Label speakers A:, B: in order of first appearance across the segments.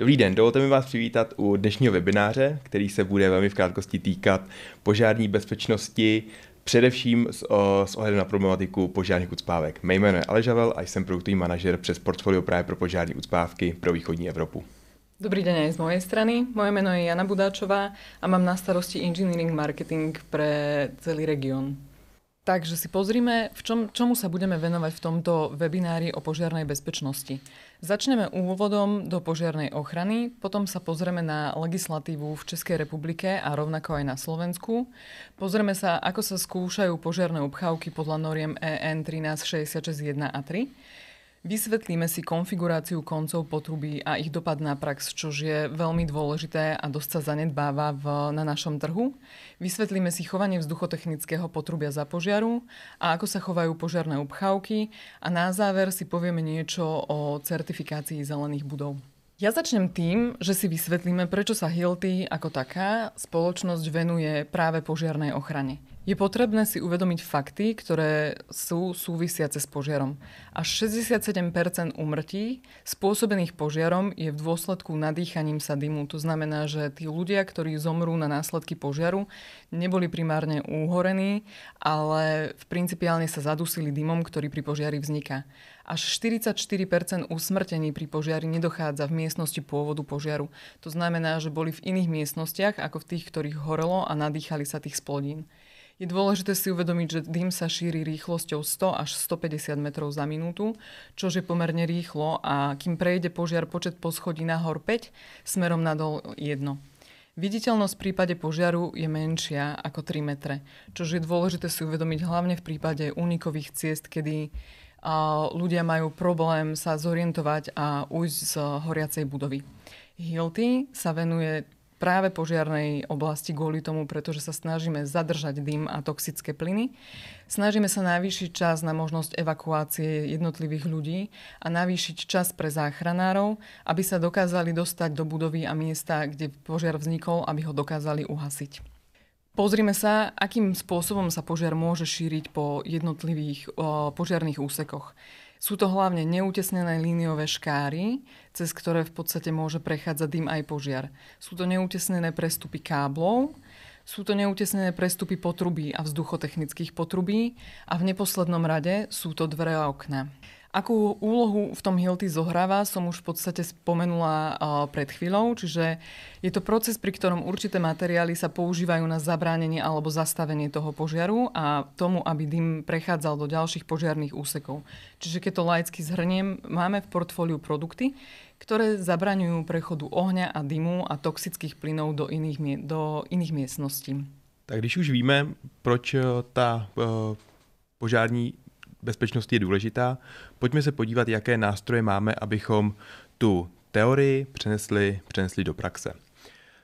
A: Dobrý den, dovolte mi vás přivítat u dnešního webináře, který se bude velmi v krátkosti týkat požární bezpečnosti, především s, o, s ohledem na problematiku požárních ucpávek. Mé jméno je Aležavel a jsem produktový manažer přes portfolio právě pro požární ucpávky pro východní Evropu.
B: Dobrý den aj z mojej strany. Moje jméno je Jana Budáčová a mám na starosti engineering marketing pro celý region. Takže si pozrime, v čom, čomu sa budeme venovať v tomto webinári o požiarnej bezpečnosti. Začneme úvodom do požiarnej ochrany, potom sa pozrieme na legislatívu v Českej republike a rovnako aj na Slovensku. Pozrieme sa, ako sa skúšajú požiarne obchávky podľa noriem EN 1366.1 1 a 3 Vysvetlíme si konfiguráciu koncov potrubí a ich dopad na prax, čo je veľmi dôležité a dosť sa zanedbáva v, na našom trhu. Vysvetlíme si chovanie vzduchotechnického potrubia za požiaru a ako sa chovajú požiarné obchávky a na záver si povieme niečo o certifikácii zelených budov. Ja začnem tým, že si vysvetlíme, prečo sa Hilti ako taká spoločnosť venuje práve požiarnej ochrane. Je potrebné si uvedomiť fakty, ktoré sú súvisiace s požiarom. Až 67% úmrtí spôsobených požiarom je v dôsledku nadýchaním sa dymu. To znamená, že tí ľudia, ktorí zomrú na následky požiaru, neboli primárne úhorení, ale v principiálne sa zadusili dymom, ktorý pri požiari vzniká. Až 44% usmrtení pri požiari nedochádza v miestnosti pôvodu požiaru. To znamená, že boli v iných miestnostiach ako v tých, ktorých horelo a nadýchali sa tých splodín. Je dôležité si uvedomiť, že dym sa šíri rýchlosťou 100 až 150 metrov za minútu, čo je pomerne rýchlo a kým prejde požiar počet poschodí nahor 5, smerom nadol 1. Viditeľnosť v prípade požiaru je menšia ako 3 metre, čo je dôležité si uvedomiť hlavne v prípade únikových ciest, kedy ľudia majú problém sa zorientovať a ujsť z horiacej budovy. Hilty sa venuje práve požiarnej oblasti kvôli tomu, pretože sa snažíme zadržať dym a toxické plyny. Snažíme sa navýšiť čas na možnosť evakuácie jednotlivých ľudí a navýšiť čas pre záchranárov, aby sa dokázali dostať do budovy a miesta, kde požiar vznikol, aby ho dokázali uhasiť. Pozrime sa, akým spôsobom sa požiar môže šíriť po jednotlivých požiarných úsekoch. Sú to hlavne neutesnené líniové škáry, cez ktoré v podstate môže prechádzať dým aj požiar. Sú to neutesnené prestupy káblov, sú to neutesnené prestupy potrubí a vzduchotechnických potrubí a v neposlednom rade sú to dvere a okna. Akú úlohu v tom Hilti zohráva, som už v podstate spomenula eh, pred chvíľou, čiže je to proces, pri ktorom určité materiály sa používajú na zabránenie alebo zastavenie toho požiaru a tomu, aby dym prechádzal do ďalších požiarných úsekov. Čiže keď to laicky zhrniem, máme v portfóliu produkty, ktoré zabraňujú prechodu ohňa a dymu a toxických plynov do iných, do iných miestností.
A: Tak když už víme, proč eh, ta eh, požární bezpečnost je důležitá. Pojďme se podívat, jaké nástroje máme, abychom tu teorii přenesli, přenesli do praxe.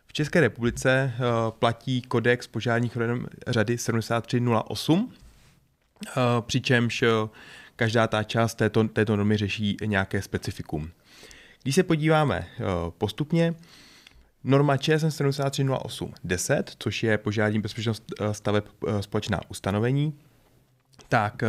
A: V České republice eh, platí kodex požádních řady 7308, eh, přičemž eh, každá ta část této, této normy řeší nějaké specifikum. Když se podíváme postupně, norma ČSN 7308-10, což je požární bezpečnost staveb společná ustanovení, tak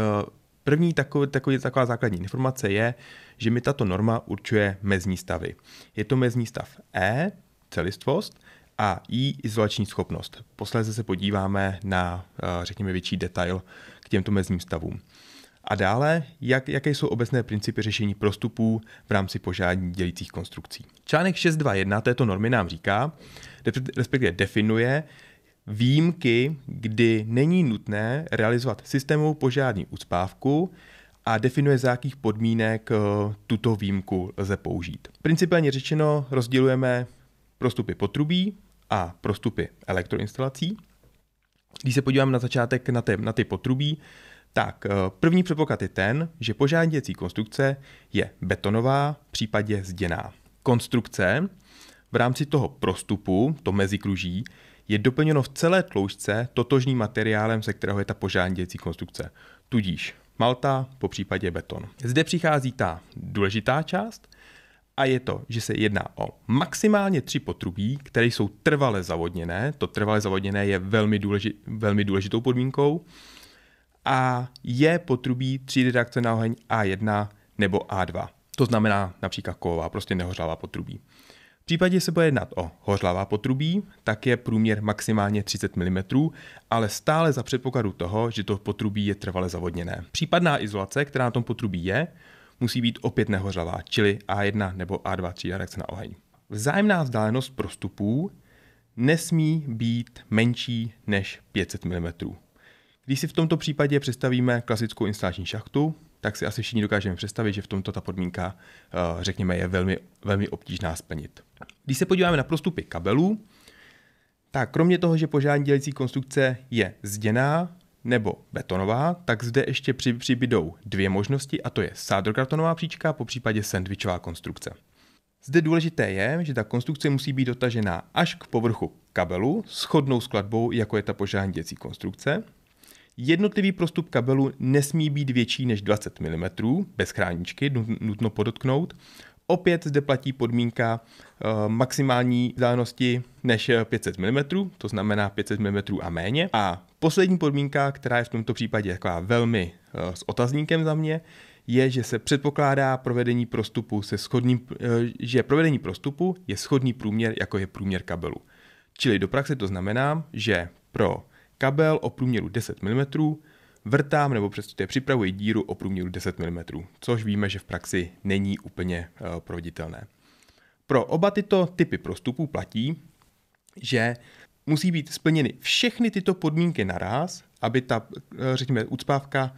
A: První takový, takový, taková základní informace je, že mi tato norma určuje mezní stavy. Je to mezní stav E, celistvost, a I izolační schopnost. Posléze se podíváme na, eh, řekněme, větší detail k těmto mezním stavům. A dále, jak, jaké jsou obecné principy řešení prostupů v rámci požádní dělících konstrukcí. Článek 6.2.1 této normy nám říká, respektive definuje, výjimky, kdy není nutné realizovat systémovou požární ucpávku a definuje, za jakých podmínek eh, tuto výjimku lze použít. Principálně řečeno rozdělujeme prostupy potrubí a prostupy elektroinstalací. Když se podívám na začátek na ty, na ty potrubí, tak eh, první předpoklad je ten, že požáděcí konstrukce je betonová, případně zděná. Konstrukce v rámci toho prostupu, to mezikruží, je doplněno v celé tloušce totožným materiálem, ze kterého je ta požánějící konstrukce, tudíž malta, po případě beton. Zde přichází ta důležitá část a je to, že se jedná o maximálně tři potrubí, které jsou trvale zavodněné. To trvale zavodněné je velmi, důleži- velmi důležitou podmínkou a je potrubí tří redakce na oheň A1 nebo A2. To znamená například kovová, prostě nehořává potrubí. V případě se bude jednat o hořlavá potrubí, tak je průměr maximálně 30 mm, ale stále za předpokladu toho, že to potrubí je trvale zavodněné. Případná izolace, která na tom potrubí je, musí být opět nehořlavá, čili A1 nebo A2 třída reakce na oheň. Vzájemná vzdálenost prostupů nesmí být menší než 500 mm. Když si v tomto případě představíme klasickou instalační šachtu, tak si asi všichni dokážeme představit, že v tomto ta podmínka, eh, řekněme, je velmi, velmi obtížná splnit. Když se podíváme na prostupy kabelů, tak kromě toho, že požární dělící konstrukce je zděná nebo betonová, tak zde ještě přibydou dvě možnosti, a to je sádrokartonová příčka, po případě sandvičová konstrukce. Zde důležité je, že ta konstrukce musí být dotažená až k povrchu kabelu, shodnou skladbou, jako je ta požární dělící konstrukce, Jednotlivý prostup kabelu nesmí být větší než 20 mm, bez chráničky, nutno podotknout. Opět zde platí podmínka eh, maximální vzdálenosti než 500 mm, to znamená 500 mm a méně. A poslední podmínka, která je v tomto případě taková velmi eh, s otazníkem za mě, je, že se předpokládá provedení prostupu se schodním, eh, že provedení prostupu je schodný průměr, jako je průměr kabelu. Čili do praxe to znamená, že pro kabel o průměru 10 mm, vrtám nebo přesně připravuji díru o průměru 10 mm, což víme, že v praxi není úplně eh, proveditelné. Pro oba tyto typy prostupů platí, že musí být splněny všechny tyto podmínky naraz, aby ta, eh, řekněme, ucpávka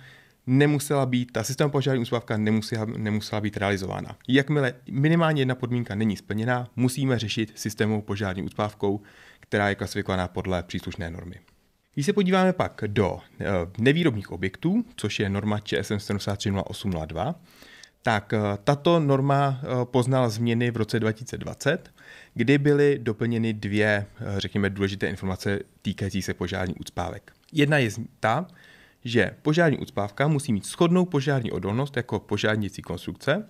A: nemusela být, ta systém požární úspávka nemusela, nemusela být realizována. Jakmile minimálně jedna podmínka není splněná, musíme řešit systémovou požární úspávkou, která je klasifikovaná podle příslušné normy. Když se podíváme pak do eh, nevýrobních objektů, což je norma ČSM 730802, tak eh, tato norma eh, poznala změny v roce 2020, kdy byly doplněny dvě, řekněme, důležité informace týkající se požární ucpávek. Jedna je ta, že požární ucpávka musí mít shodnou požární odolnost jako požárnicí konstrukce,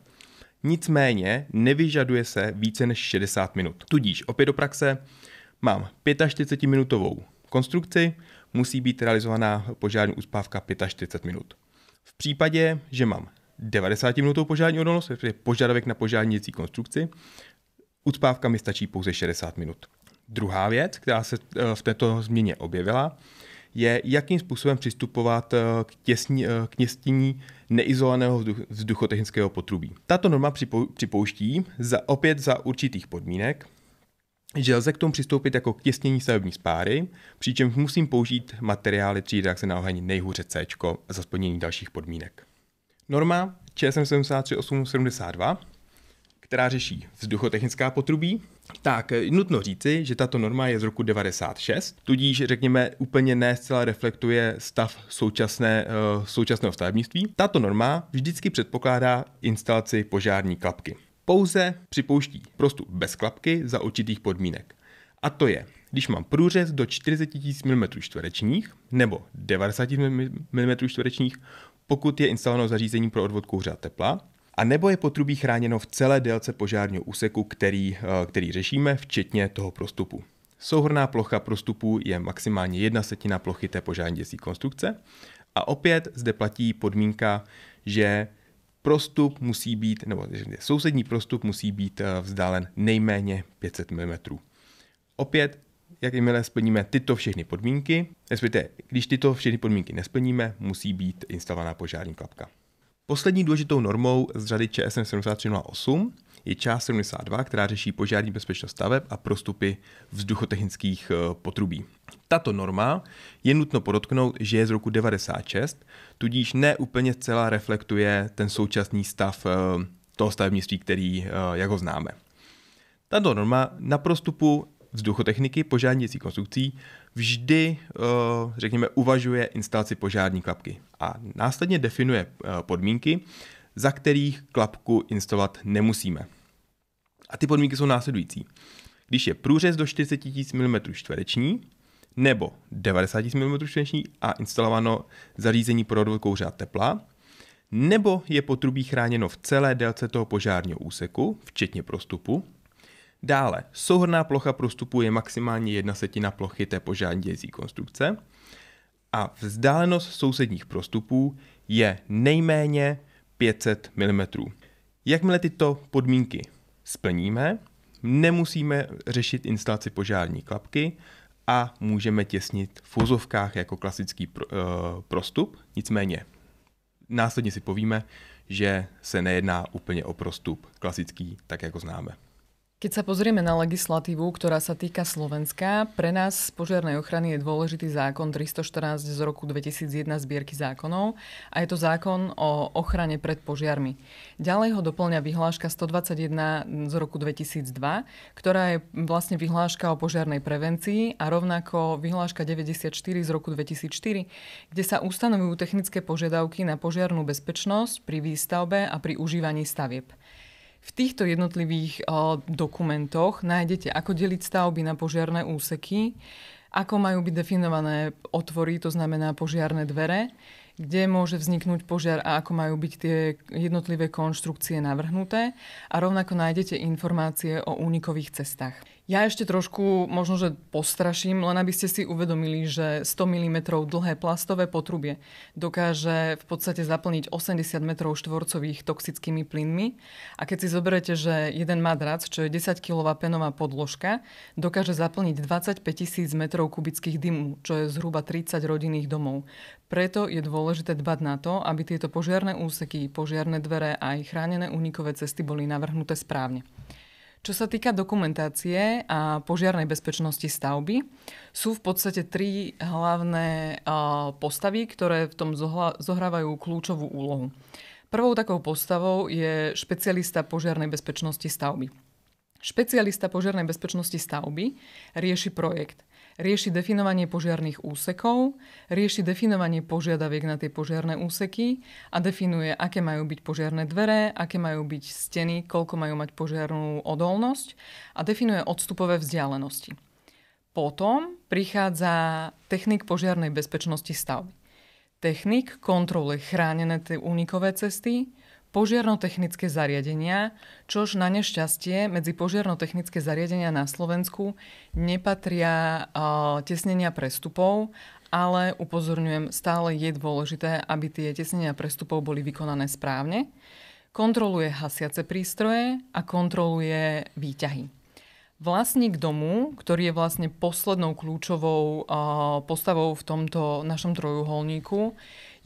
A: nicméně nevyžaduje se více než 60 minut. Tudíž opět do praxe mám 45-minutovou konstrukci, musí být realizovaná požární uspávka 45 minut. V případě, že mám 90 minutou požární odolnost, tedy požadavek na požádnící konstrukci, uspávka mi stačí pouze 60 minut. Druhá věc, která se eh, v této změně objevila, je, jakým způsobem přistupovat eh, k, těsní, eh, k městění neizolovaného vzduchotechnického potrubí. Tato norma připouští za, opět za určitých podmínek že lze k tomu přistoupit jako k těsnění stavební spáry, přičemž musím použít materiály tří reakce na oheň nejhůře C za splnění dalších podmínek. Norma ČSM 73872 která řeší vzduchotechnická potrubí, tak nutno říci, že tato norma je z roku 96, tudíž řekněme úplně ne zcela reflektuje stav současné, eh, současného stavebnictví. Tato norma vždycky předpokládá instalaci požární klapky. Pouze připouští prostup bez klapky za určitých podmínek. A to je, když mám průřez do 40 000 mm čtverečních nebo 90 mm čtverečních, pokud je instalováno zařízení pro odvod kouře a tepla, a nebo je potrubí chráněno v celé délce požárního úseku, který, eh, který řešíme, včetně toho prostupu. Souhrná plocha prostupu je maximálně jedna setina plochy té požární děsí konstrukce. A opět zde platí podmínka, že prostup musí být, nebo sousední prostup musí být eh, vzdálen nejméně 500 mm. Opět, jakmile splníme tyto všechny podmínky, respektive když tyto všechny podmínky nesplníme, musí být instalovaná požární klapka. Poslední důležitou normou z řady ČSM 7308 je část 72, která řeší požární bezpečnost staveb a prostupy vzduchotechnických eh, potrubí. Tato norma je nutno podotknout, že je z roku 96, tudíž ne úplně celá reflektuje ten současný stav eh, toho stavebnictví, který, eh, jak ho známe. Tato norma na prostupu vzduchotechniky požárnicí konstrukcí vždy, řekněme, uvažuje instalaci požární klapky a následně definuje podmínky, za kterých klapku instalovat nemusíme. A ty podmínky jsou následující. Když je průřez do 40 000 mm čtvereční nebo 90 000 mm čtvereční a instalováno zařízení pro odvod kouře a tepla, nebo je potrubí chráněno v celé délce toho požárního úseku, včetně prostupu. Dále, souhrná plocha prostupu je maximálně jedna setina plochy té požární dějící konstrukce a vzdálenost sousedních prostupů je nejméně 500 mm. Jakmile tyto podmínky splníme, nemusíme řešit instalaci požární klapky a můžeme těsnit v fuzovkách jako klasický pro, eh, prostup, nicméně následně si povíme, že se nejedná úplně o prostup klasický, tak jako známe.
B: Keď sa pozrieme na legislatívu, ktorá sa týka Slovenska, pre nás z požiarnej ochrany je dôležitý zákon 314 z roku 2001 zbierky zákonov a je to zákon o ochrane pred požiarmi. Ďalej ho doplňa vyhláška 121 z roku 2002, ktorá je vlastne vyhláška o požiarnej prevencii a rovnako vyhláška 94 z roku 2004, kde sa ustanovujú technické požiadavky na požiarnú bezpečnosť pri výstavbe a pri užívaní stavieb. V týchto jednotlivých o, eh, dokumentoch nájdete, ako deliť stavby na požiarné úseky, ako majú byť definované otvory, to znamená požiarné dvere, kde môže vzniknúť požiar a ako majú byť tie jednotlivé konštrukcie navrhnuté a rovnako nájdete informácie o únikových cestách. Ja ešte trošku možno, že postraším, len aby ste si uvedomili, že 100 mm dlhé plastové potrubie dokáže v podstate zaplniť 80 m štvorcových toxickými plynmi. A keď si zoberete, že jeden madrac, čo je 10 kg penová podložka, dokáže zaplniť 25 tisíc m kubických dymu, čo je zhruba 30 rodinných domov. Preto je dôležité dbať na to, aby tieto požiarné úseky, požiarné dvere a aj chránené únikové cesty boli navrhnuté správne. Čo sa týka dokumentácie a požiarnej bezpečnosti stavby, sú v podstate tri hlavné postavy, ktoré v tom zohrávajú kľúčovú úlohu. Prvou takou postavou je špecialista požiarnej bezpečnosti stavby. Špecialista požiarnej bezpečnosti stavby rieši projekt – rieši definovanie požiarných úsekov, rieši definovanie požiadaviek na tie požiarné úseky a definuje, aké majú byť požiarné dvere, aké majú byť steny, koľko majú mať požiarnú odolnosť a definuje odstupové vzdialenosti. Potom prichádza technik požiarnej bezpečnosti stavby. Technik kontroluje chránené tie unikové cesty, požiarnotechnické zariadenia, čož na nešťastie medzi požiarnotechnické zariadenia na Slovensku nepatria tesnenia prestupov, ale upozorňujem, stále je dôležité, aby tie tesnenia prestupov boli vykonané správne. Kontroluje hasiace prístroje a kontroluje výťahy. Vlastník domu, ktorý je vlastne poslednou kľúčovou postavou v tomto našom trojuholníku,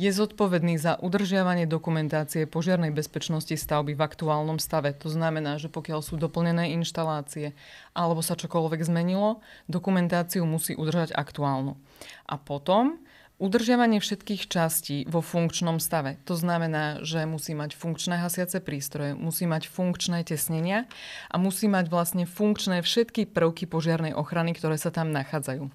B: je zodpovedný za udržiavanie dokumentácie požiarnej bezpečnosti stavby v aktuálnom stave. To znamená, že pokiaľ sú doplnené inštalácie alebo sa čokoľvek zmenilo, dokumentáciu musí udržať aktuálnu. A potom Udržiavanie všetkých častí vo funkčnom stave. To znamená, že musí mať funkčné hasiace prístroje, musí mať funkčné tesnenia a musí mať vlastne funkčné všetky prvky požiarnej ochrany, ktoré sa tam nachádzajú.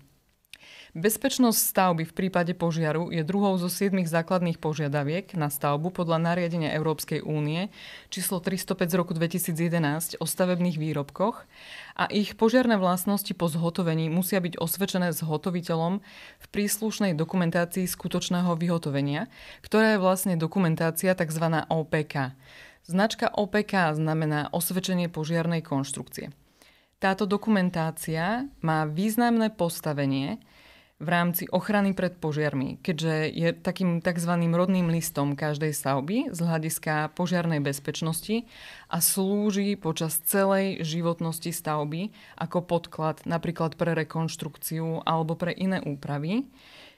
B: Bezpečnosť stavby v prípade požiaru je druhou zo siedmých základných požiadaviek na stavbu podľa nariadenia Európskej únie číslo 305 z roku 2011 o stavebných výrobkoch a ich požiarné vlastnosti po zhotovení musia byť osvedčené zhotoviteľom v príslušnej dokumentácii skutočného vyhotovenia, ktorá je vlastne dokumentácia tzv. OPK. Značka OPK znamená osvedčenie požiarnej konštrukcie. Táto dokumentácia má významné postavenie – v rámci ochrany pred požiarmi, keďže je takým tzv. rodným listom každej stavby z hľadiska požiarnej bezpečnosti a slúži počas celej životnosti stavby ako podklad napríklad pre rekonštrukciu alebo pre iné úpravy,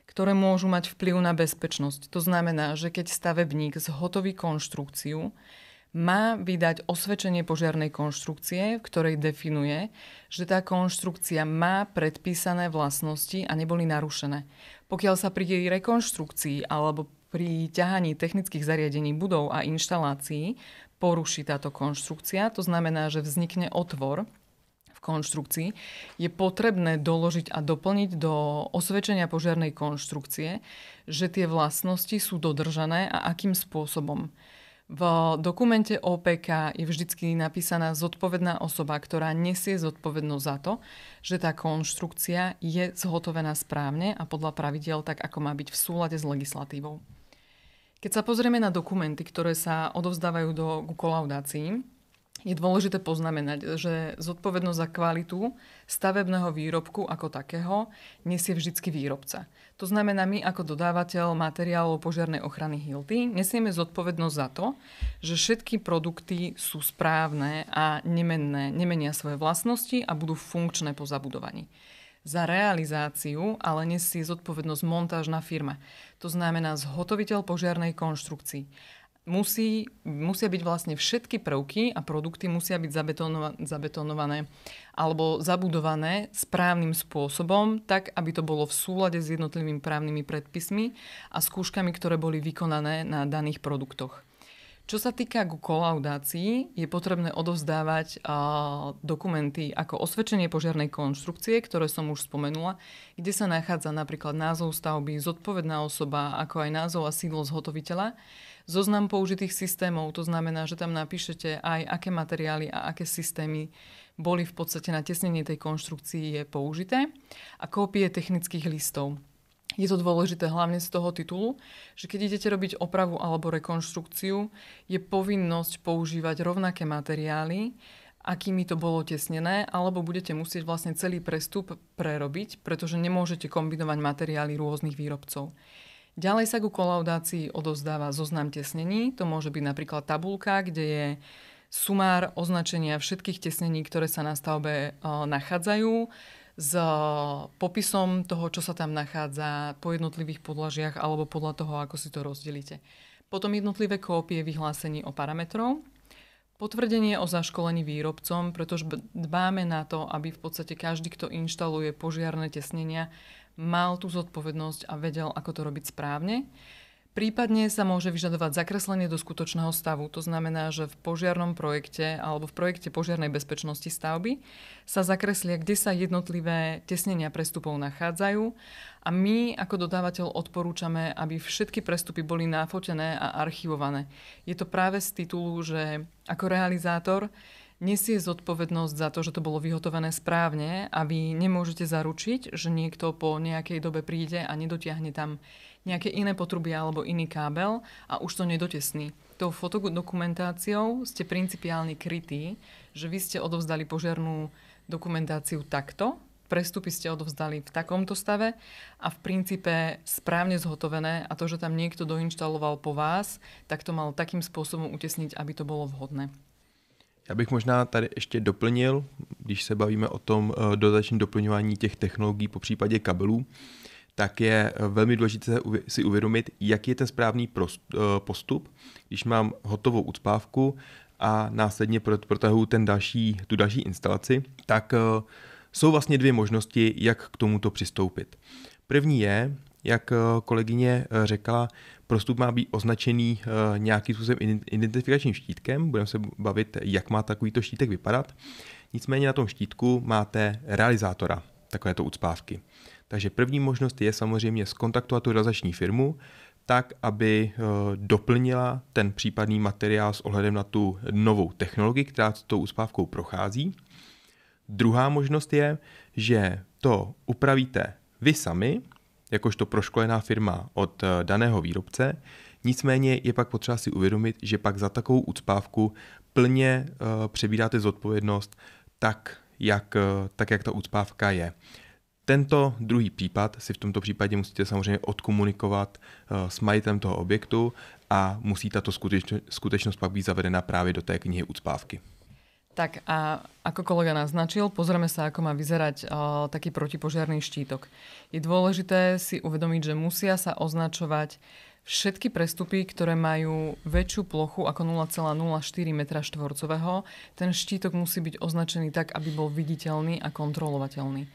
B: ktoré môžu mať vplyv na bezpečnosť. To znamená, že keď stavebník zhotoví konštrukciu, má vydať osvedčenie požiarnej konštrukcie, v ktorej definuje, že tá konštrukcia má predpísané vlastnosti a neboli narušené. Pokiaľ sa pri jej rekonštrukcii alebo pri ťahaní technických zariadení budov a inštalácií poruší táto konštrukcia, to znamená, že vznikne otvor v konštrukcii, je potrebné doložiť a doplniť do osvedčenia požiarnej konštrukcie, že tie vlastnosti sú dodržané a akým spôsobom. V dokumente OPK je vždycky napísaná zodpovedná osoba, ktorá nesie zodpovednosť za to, že tá konštrukcia je zhotovená správne a podľa pravidel tak, ako má byť v súlade s legislatívou. Keď sa pozrieme na dokumenty, ktoré sa odovzdávajú do, kolaudácií, je dôležité poznamenať, že zodpovednosť za kvalitu stavebného výrobku ako takého nesie vždycky výrobca. To znamená, my ako dodávateľ materiálov požiarnej ochrany Hilty nesieme zodpovednosť za to, že všetky produkty sú správne a nemenné, nemenia svoje vlastnosti a budú funkčné po zabudovaní za realizáciu, ale nesie zodpovednosť montážna firma. To znamená zhotoviteľ požiarnej konštrukcii musí, musia byť vlastne všetky prvky a produkty musia byť zabetonova- zabetonované alebo zabudované správnym spôsobom, tak aby to bolo v súlade s jednotlivými právnymi predpismi a skúškami, ktoré boli vykonané na daných produktoch. Čo sa týka ku kolaudácii, je potrebné odovzdávať uh, dokumenty ako osvedčenie požiarnej konštrukcie, ktoré som už spomenula, kde sa nachádza napríklad názov stavby, zodpovedná osoba, ako aj názov a sídlo zhotoviteľa zoznam použitých systémov. To znamená, že tam napíšete aj, aké materiály a aké systémy boli v podstate na tesnenie tej konštrukcii je použité a kópie technických listov. Je to dôležité hlavne z toho titulu, že keď idete robiť opravu alebo rekonštrukciu, je povinnosť používať rovnaké materiály, akými to bolo tesnené, alebo budete musieť vlastne celý prestup prerobiť, pretože nemôžete kombinovať materiály rôznych výrobcov. Ďalej sa ku kolaudácii odozdáva zoznam tesnení. To môže byť napríklad tabulka, kde je sumár označenia všetkých tesnení, ktoré sa na stavbe e, nachádzajú s e, popisom toho, čo sa tam nachádza po jednotlivých podlažiach alebo podľa toho, ako si to rozdelíte. Potom jednotlivé kópie vyhlásení o parametrov, potvrdenie o zaškolení výrobcom, pretože dbáme na to, aby v podstate každý, kto inštaluje požiarne tesnenia, mal tú zodpovednosť a vedel, ako to robiť správne. Prípadne sa môže vyžadovať zakreslenie do skutočného stavu. To znamená, že v požiarnom projekte alebo v projekte požiarnej bezpečnosti stavby sa zakreslia, kde sa jednotlivé tesnenia prestupov nachádzajú a my ako dodávateľ odporúčame, aby všetky prestupy boli nafotené a archivované. Je to práve z titulu, že ako realizátor nesie zodpovednosť za to, že to bolo vyhotovené správne a vy nemôžete zaručiť, že niekto po nejakej dobe príde a nedotiahne tam nejaké iné potrubia alebo iný kábel a už to nedotesní. Tou fotodokumentáciou ste principiálne krytí, že vy ste odovzdali požiarnú dokumentáciu takto, prestupy ste odovzdali v takomto stave a v princípe správne zhotovené a to, že tam niekto doinštaloval po vás, tak to mal takým spôsobom utesniť, aby to bolo vhodné.
A: Já bych možná tady ještě doplnil, když se bavíme o tom eh, dodatečním doplňování těch technologií po případě kabelů, tak je eh, velmi důležité si uvědomit, jaký je ten správný eh, postup, když mám hotovou ucpávku a následně protahuji ten další, tu další instalaci, tak jsou vlastně dvě možnosti, jak k tomuto přistoupit. První je, jak eh, kolegyně eh, řekla, prostup má být označený eh, nějakým způsobem identifikačním štítkem. Budeme se bavit, jak má takovýto štítek vypadat. Nicméně na tom štítku máte realizátora takovéto ucpávky. Takže první možnost je samozřejmě skontaktovat tu realizační firmu, tak, aby doplnila ten případný materiál s ohledem na tu novou technologii, která s tou uspávkou prochází. Druhá možnost je, že to upravíte vy sami, jakožto proškolená firma od eh, daného výrobce, nicméně je pak potřeba si uvědomit, že pak za takovou ucpávku plně eh, přebíráte zodpovědnost tak, jak, eh, tak, jak ta ucpávka je. Tento druhý případ si v tomto případě musíte samozřejmě odkomunikovat s majitelem toho objektu a musí tato skutečnost pak být zavedena právě do té knihy ucpávky.
B: Tak a ako kolega naznačil, pozrieme sa, ako má vyzerať uh, taký protipožiarný štítok. Je dôležité si uvedomiť, že musia sa označovať všetky prestupy, ktoré majú väčšiu plochu ako 0,04 m štvorcového. Ten štítok musí byť označený tak, aby bol viditeľný a kontrolovateľný.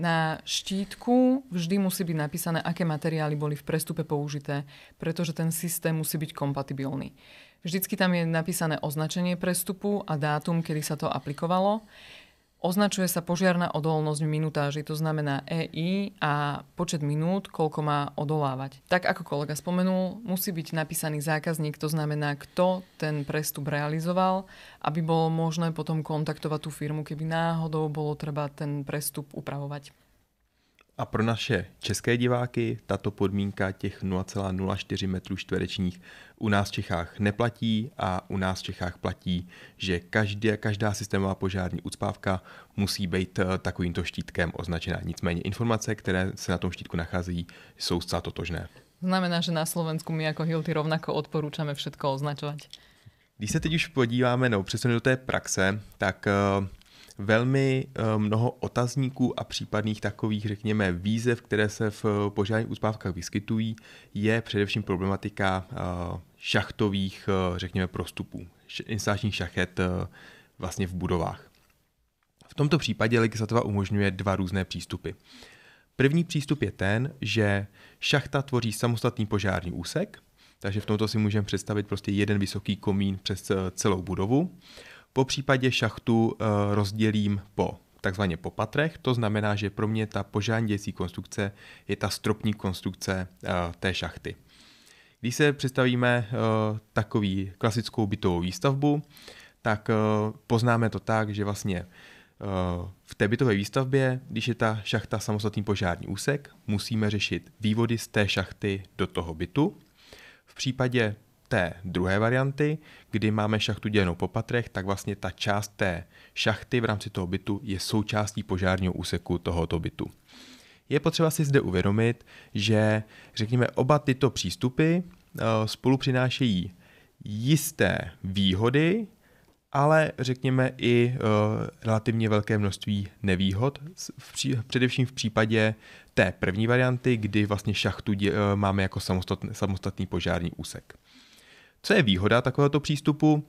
B: Na štítku vždy musí byť napísané, aké materiály boli v prestupe použité, pretože ten systém musí byť kompatibilný. Vždycky tam je napísané označenie prestupu a dátum, kedy sa to aplikovalo. Označuje sa požiarná odolnosť v minutáži, to znamená EI a počet minút, koľko má odolávať. Tak ako kolega spomenul, musí byť napísaný zákazník, to znamená, kto ten prestup realizoval, aby bolo možné potom kontaktovať tú firmu, keby náhodou bolo treba ten prestup upravovať.
A: A pro naše české diváky tato podmínka těch 0,04 metrů čtverečních u nás v Čechách neplatí a u nás v Čechách platí, že každé, každá systémová požární ucpávka musí být eh, takovýmto štítkem označená. Nicméně informace, které se na tom štítku nacházejí, jsou zcela totožné.
B: Znamená, že na Slovensku my jako Hilti rovnako odporúčame všetko označovat.
A: Když se teď už podíváme, no přesně do té praxe, tak uh, velmi eh, mnoho otazníků a případných takových, řekněme, výzev, které se v eh, požárních uspávkách vyskytují, je především problematika eh, šachtových, řekněme, prostupů, instalačních šachet vlastně v budovách. V tomto případě legislativa umožňuje dva různé přístupy. První přístup je ten, že šachta tvoří samostatný požární úsek, takže v tomto si můžeme představit prostě jeden vysoký komín přes celou budovu. Po případě šachtu eh, rozdělím po takzvaně po patrech, to znamená, že pro mě ta požádějící konstrukce je ta stropní konstrukce eh, té šachty. Když se představíme eh, takový klasickou bytovou výstavbu, tak poznáme to tak, že vlastně v té bytové výstavbě, když je ta šachta samostatný požární úsek, musíme řešit vývody z té šachty do toho bytu. V případě té druhé varianty, kdy máme šachtu dělenou po patrech, tak vlastně ta část té šachty v rámci toho bytu je součástí požárního úseku tohoto bytu. Je potřeba si zde uvědomit, že řekněme oba tyto přístupy eh, spolu přinášejí jisté výhody, ale řekněme i eh, relativně velké množství nevýhod, především v případě té první varianty, kdy vlastně šachtu eh, máme jako samostatný požární úsek. Co je výhoda takovéhoto přístupu?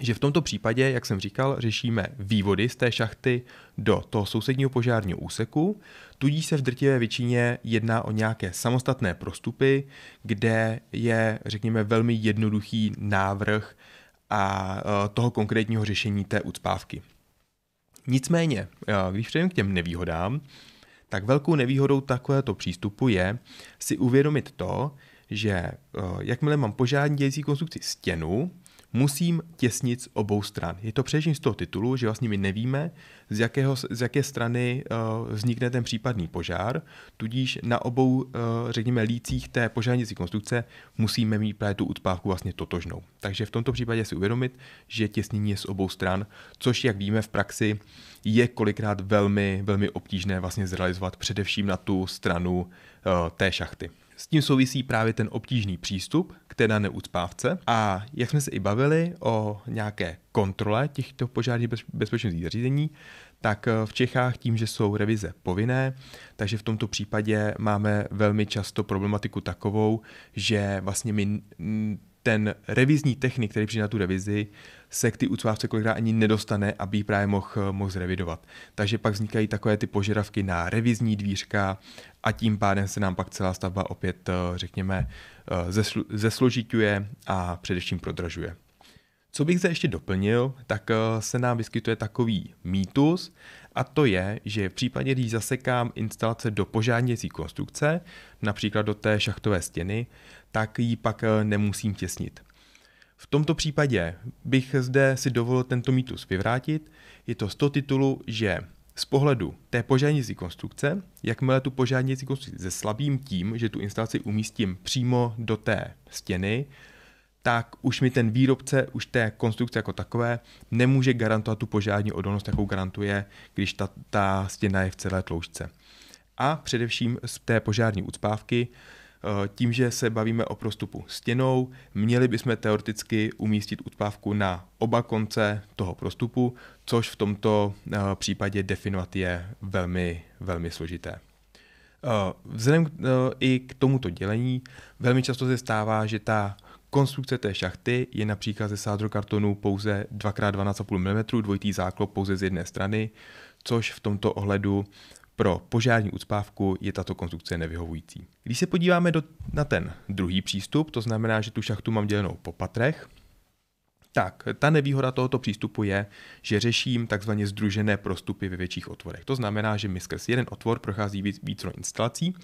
A: že v tomto případě, jak jsem říkal, řešíme vývody z té šachty do toho sousedního požárního úseku, tudíž se v drtivé většině jedná o nějaké samostatné prostupy, kde je, řekněme, velmi jednoduchý návrh a e, toho konkrétního řešení té ucpávky. Nicméně, e, když přejdeme k těm nevýhodám, tak velkou nevýhodou takovéto přístupu je si uvědomit to, že eh, jakmile mám požádní dějící konstrukci stěnu, musím těsnit z obou stran. Je to především z toho titulu, že vlastně my nevíme, z, jakého, z jaké strany uh, vznikne ten případný požár, tudíž na obou, uh, řekněme, lících té požárnicí konstrukce musíme mít právě tu utpávku vlastně totožnou. Takže v tomto případě si uvědomit, že těsnění je z obou stran, což, jak víme v praxi, je kolikrát velmi, velmi obtížné vlastně zrealizovat především na tu stranu uh, té šachty. S tím souvisí právě ten obtížný přístup k té dané ucpávce a jak jsme se i bavili o nějaké kontrole těchto požárních bezpečnostních zařízení, tak eh, v Čechách tím, že jsou revize povinné, takže v tomto případě máme velmi často problematiku takovou, že vlastně my ten revizní technik, který přijde na tu revizi, se k ty ucvávce kolikrát ani nedostane, aby ji právě mohl mohl zrevidovat. Takže pak vznikají takové ty požadavky na revizní dvířka a tím pádem se nám pak celá stavba opět, eh, řekněme, eh, zeslu, zesložituje a především prodražuje. Co bych se ještě doplnil, tak eh, se nám vyskytuje takový mýtus, a to je, že v případě, když zasekám instalace do požádněcí konstrukce, například do té šachtové stěny, tak ji pak nemusím těsnit. V tomto případě bych zde si dovolil tento mýtus vyvrátit. Je to z toho titulu, že z pohledu té požádnicí konstrukce, jakmile tu požádnicí konstrukci zeslabím tím, že tu instalaci umístím přímo do té stěny, tak už mi ten výrobce, už té konstrukce jako takové, nemůže garantovat tu požádní odolnost, jakou garantuje, když ta, ta stěna je v celé tloušťce. A především z té požární ucpávky Eh, tím, že se bavíme o prostupu stěnou, měli bychom teoreticky umístit utpávku na oba konce toho prostupu, což v tomto eh, případě definovat je velmi, velmi složité. Eh, vzhledem i k tomuto dělení velmi často se stává, že ta konstrukce té šachty je například ze sádrokartonu pouze 2x12,5 mm, dvojitý záklop pouze z jedné strany, což v tomto ohledu pro požární ucpávku je tato konstrukce nevyhovující. Když se podíváme do, na ten druhý přístup, to znamená, že tu šachtu mám dělenou po patrech, tak ta nevýhoda tohoto přístupu je, že řeším takzvaně združené prostupy ve větších otvorech. To znamená, že mi skrz jeden otvor prochází víc, vícero instalací,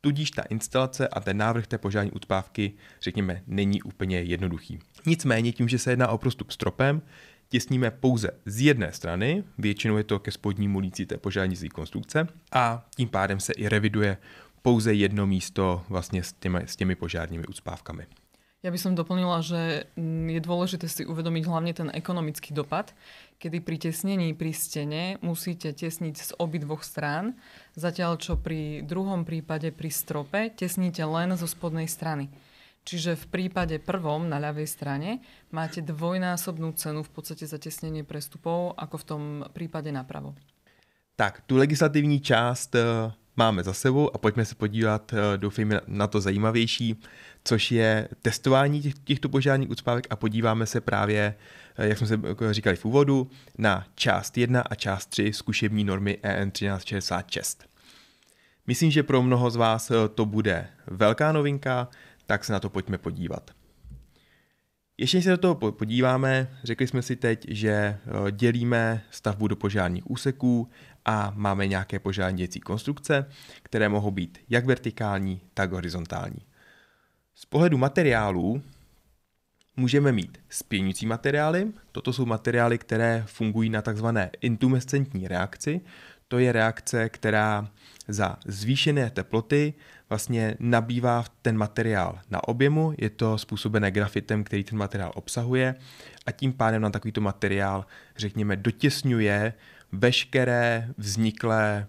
A: tudíž ta instalace a ten návrh té požární ucpávky, řekněme, není úplně jednoduchý. Nicméně tím, že se jedná o prostup stropem, těsníme pouze z jedné strany, většinou je to ke spodnímu líci té požádnicí konstrukce a tím pádem se i reviduje pouze jedno místo vlastně s těmi, s těmi požárními ucpávkami.
B: Já bych som doplnila, že mm, je důležité si uvědomit hlavně ten ekonomický dopad, kdy při těsnění při stěně musíte těsnit z obi dvoch stran, zatímco při druhém případě při stropě strope len zo spodnej strany. Čiže v prípade prvom na ľavej strane máte dvojnásobnú cenu v podstate za tesnenie prestupov ako v tom prípade napravo.
A: Tak, tu legislativní část eh, máme za sebou a pojďme se podívat, eh, doufejme, na to zajímavější, což je testování těch, těchto požádních ucpávek a podíváme se právě, eh, jak jsme se říkali v úvodu, na část 1 a část 3 zkušební normy EN 1366. Myslím, že pro mnoho z vás to bude velká novinka, tak se na to pojďme podívat. Ještě než se do toho podíváme, řekli jsme si teď, že eh, dělíme stavbu do požárních úseků a máme nějaké požárnějící konstrukce, které mohou být jak vertikální, tak horizontální. Z pohledu materiálů můžeme mít spěňující materiály. Toto jsou materiály, které fungují na takzvané intumescentní reakci. To je reakce, která za zvýšené teploty vlastně nabývá ten materiál na objemu, je to způsobené grafitem, který ten materiál obsahuje a tím pádem na takovýto materiál, řekněme, dotěsňuje veškeré vzniklé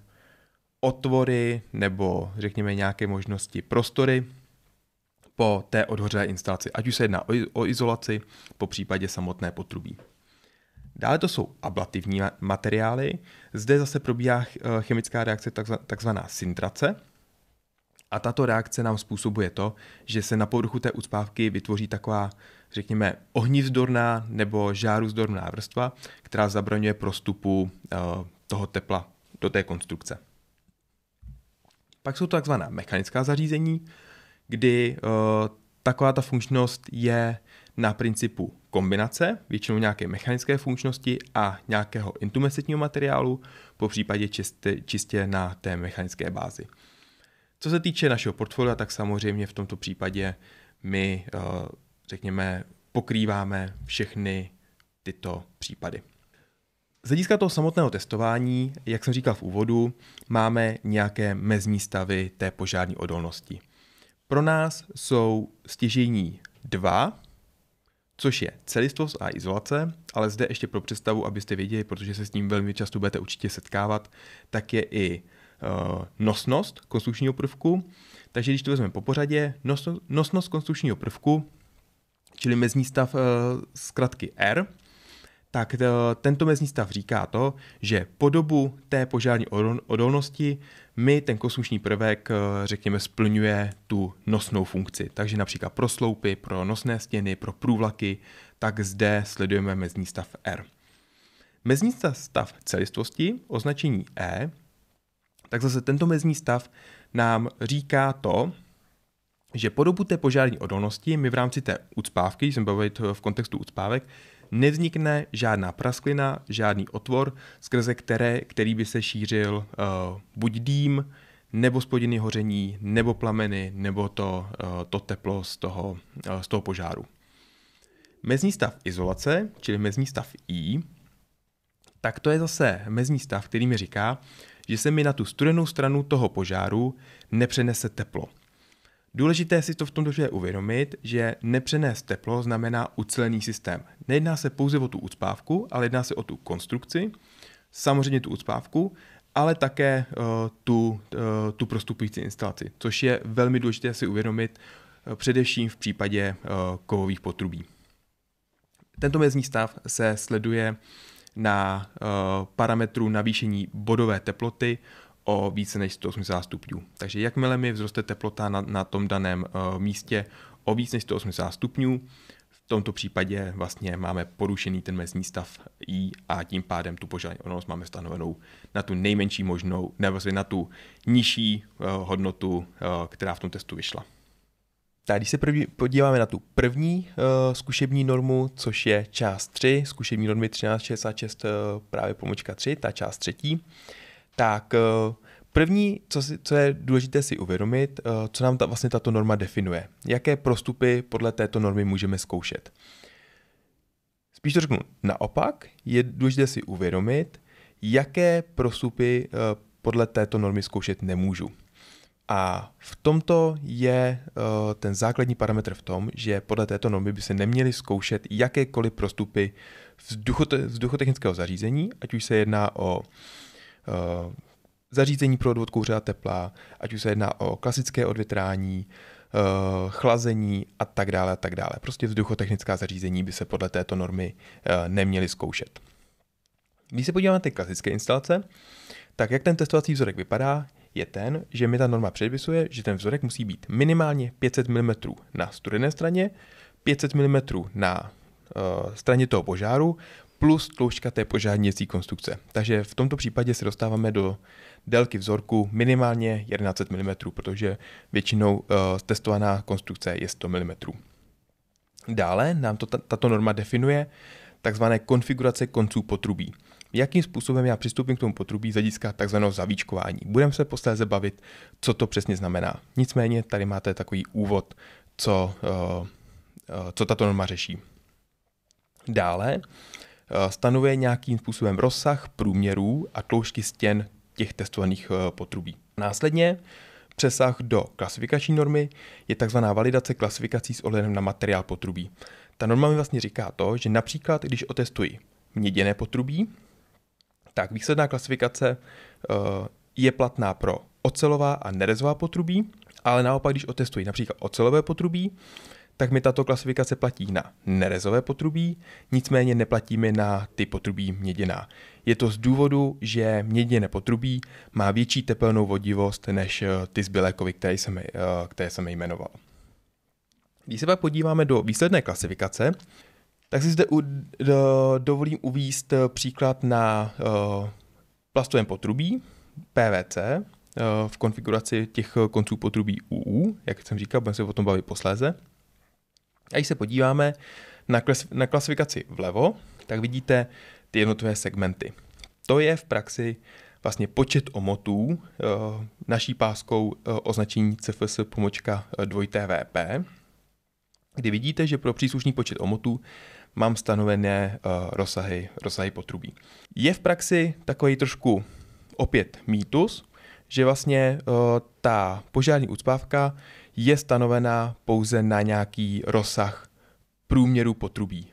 A: otvory nebo řekněme nějaké možnosti prostory po té odhořelé instalaci, ať už se jedná o izolaci, po případě samotné potrubí. Dále to jsou ablativní materiály, zde zase probíhá eh, chemická reakce takzvaná syntrace, a tato reakce nám způsobuje to, že se na povrchu té ucpávky vytvoří taková, řekněme, ohnivzdorná nebo žáruzdorná vrstva, která zabraňuje prostupu eh, toho tepla do té konstrukce. Pak jsou to takzvaná mechanická zařízení, kdy eh, taková ta funkčnost je na principu kombinace, většinou nějaké mechanické funkčnosti a nějakého intumesitního materiálu, po případě čistě, čistě na té mechanické bázi. Co se týče našeho portfolia, tak samozřejmě v tomto případě my, eh, řekněme, pokrýváme všechny tyto případy. Z hlediska toho samotného testování, jak jsem říkal v úvodu, máme nějaké mezní stavy té požární odolnosti. Pro nás jsou stěžení dva což je celistvost a izolace, ale zde ještě pro představu, abyste věděli, protože se s ním velmi často budete určitě setkávat, tak je i uh, nosnost konstrukčního prvku. Takže když to vezmeme po pořadě, nosnost, nosnost konstrukčního prvku, čili mezní stav uh, zkratky R, tak eh, tento mezní stav říká to, že po dobu té požární odolnosti mi ten kosmuční prvek, eh, řekněme, splňuje tu nosnou funkci. Takže například pro sloupy, pro nosné stěny, pro průvlaky, tak zde sledujeme mezní stav R. Mezní stav celistvosti, označení E, tak zase tento mezní stav nám říká to, že po dobu té požární odolnosti my v rámci té ucpávky, jsem bavit eh, v kontextu ucpávek, nevznikne žádná prasklina, žádný otvor, skrze které, který by se šířil uh, buď dým, nebo spodiny hoření, nebo plameny, nebo to, uh, to teplo z toho, uh, z toho požáru. Mezní stav izolace, čili mezní stav I, tak to je zase mezní stav, který mi říká, že se mi na tu studenou stranu toho požáru nepřenese teplo. Důležité si to v tom je uvědomit, že nepřenést teplo znamená ucelený systém. Nejedná se pouze o tu ucpávku, ale jedná se o tu konstrukci, samozřejmě tu ucpávku, ale také uh, tu, uh, tu prostupující instalaci, což je velmi důležité si uvědomit uh, především v případě uh, kovových potrubí. Tento mezní stav se sleduje na uh, parametru navýšení bodové teploty o více než 180 stupňů. Takže jakmile mi vzroste teplota na, na tom daném uh, místě o více než 180 stupňů, v tomto případě vlastně máme porušený ten mezní stav I a tím pádem tu požadovanost máme stanovenou na tu nejmenší možnou, nebo vlastně na tu nižší uh, hodnotu, uh, která v tom testu vyšla. Tak když se první, podíváme na tu první uh, zkušební normu, což je část 3, zkušební normy 1366, uh, právě pomočka 3, ta část třetí, uh, tak eh, první, co, si, co je důležité si uvědomit, eh, co nám ta, vlastně tato norma definuje. Jaké prostupy podle této normy můžeme zkoušet. Spíš to řeknu naopak, je důležité si uvědomit, jaké prostupy eh, podle této normy zkoušet nemůžu. A v tomto je ten základní parametr v tom, že podle této normy by se neměly zkoušet jakékoliv prostupy vzduchotechnického zařízení, ať už se jedná o Eh, zařízení pro odvod kouře a tepla, ať už se jedná o klasické odvětrání, eh, chlazení a tak dále a tak dále. Prostě vzduchotechnická zařízení by se podle této normy eh, neměly zkoušet. Když se podíváme na ty klasické instalace, tak jak ten testovací vzorek vypadá, je ten, že mi ta norma předpisuje, že ten vzorek musí být minimálně 500 mm na studené straně, 500 mm na uh, straně toho požáru, plus tloušťka té požádněcí konstrukce. Takže v tomto případě se dostáváme do délky vzorku minimálně 11 mm, protože většinou uh, testovaná konstrukce je 100 mm. Dále nám to tato norma definuje takzvané konfigurace konců potrubí. Jakým způsobem já přistoupím k tomu potrubí z hlediska takzvaného zavíčkování. Budeme se posléze bavit, co to přesně znamená. Nicméně tady máte takový úvod, co, uh, uh, co tato norma řeší. Dále Eh, stanovuje nějakým způsobem rozsah průměrů a tloušky stěn těch testovaných eh, potrubí. Následně přesah do klasifikační normy je tzv. validace klasifikací s ohledem na materiál potrubí. Ta norma mi vlastně říká to, že například, když otestuji měděné potrubí, tak výsledná klasifikace eh, je platná pro ocelová a nerezová potrubí, ale naopak, když otestuji například ocelové potrubí, tak mi tato klasifikace platí na nerezové potrubí, nicméně neplatí mi na ty potrubí měděná. Je to z důvodu, že měděné potrubí má větší tepelnou vodivost než eh, ty zbylé kovy, které jsem, eh, které jsem jmenoval. Když se pak podíváme do výsledné klasifikace, tak si zde u, dovolím uvíst eh, příklad na uh, plastovém potrubí PVC uh, v konfiguraci těch konců potrubí UU, jak jsem říkal, budeme se o tom bavit posléze. A když se podíváme na, klas- na klasifikaci vlevo, tak vidíte ty jednotlivé segmenty. To je v praxi vlastně počet omotů eh, naší páskou eh, označení CFS pomočka 2TVP, eh, kdy vidíte, že pro příslušný počet omotů mám stanovené rozsahy, rozsahy potrubí. Je v praxi takový trošku opět mýtus, že vlastně ta požární ucpávka je stanovená pouze na nějaký rozsah průměru potrubí.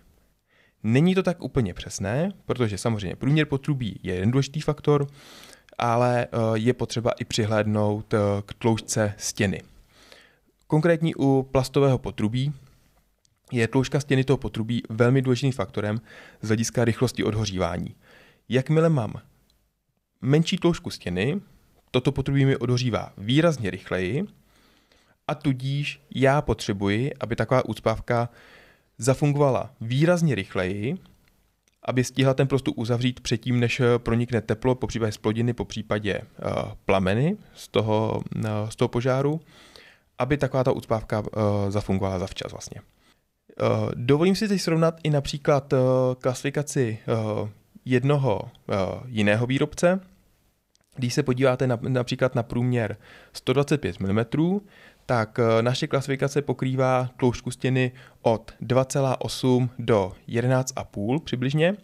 A: Není to tak úplně přesné, protože samozřejmě průměr potrubí je jeden důležitý faktor, ale e, je potřeba i přihlédnout e, k tloušťce stěny. Konkrétní u plastového potrubí je tloušťka stěny toho potrubí velmi důležitým faktorem z hlediska rychlosti odhořívání. Jakmile mám menší tloušku stěny, toto potrubí mi odhořívá výrazně rychleji, a tudíž já potřebuji, aby taková úspávka zafungovala výrazně rychleji, aby stihla ten prostor uzavřít předtím, než eh, pronikne teplo, po případě splodiny, po případě uh, plameny z toho, uh, z toho požáru, aby taková ta ucpávka uh, zafungovala zavčas vlastně. Dovolím si teď srovnat i například klasifikaci jednoho jiného výrobce. Když se podíváte na, například na průměr 125 mm, tak eh, naše klasifikace pokrývá tloušťku stěny od 2,8 do 11,5 přibližně,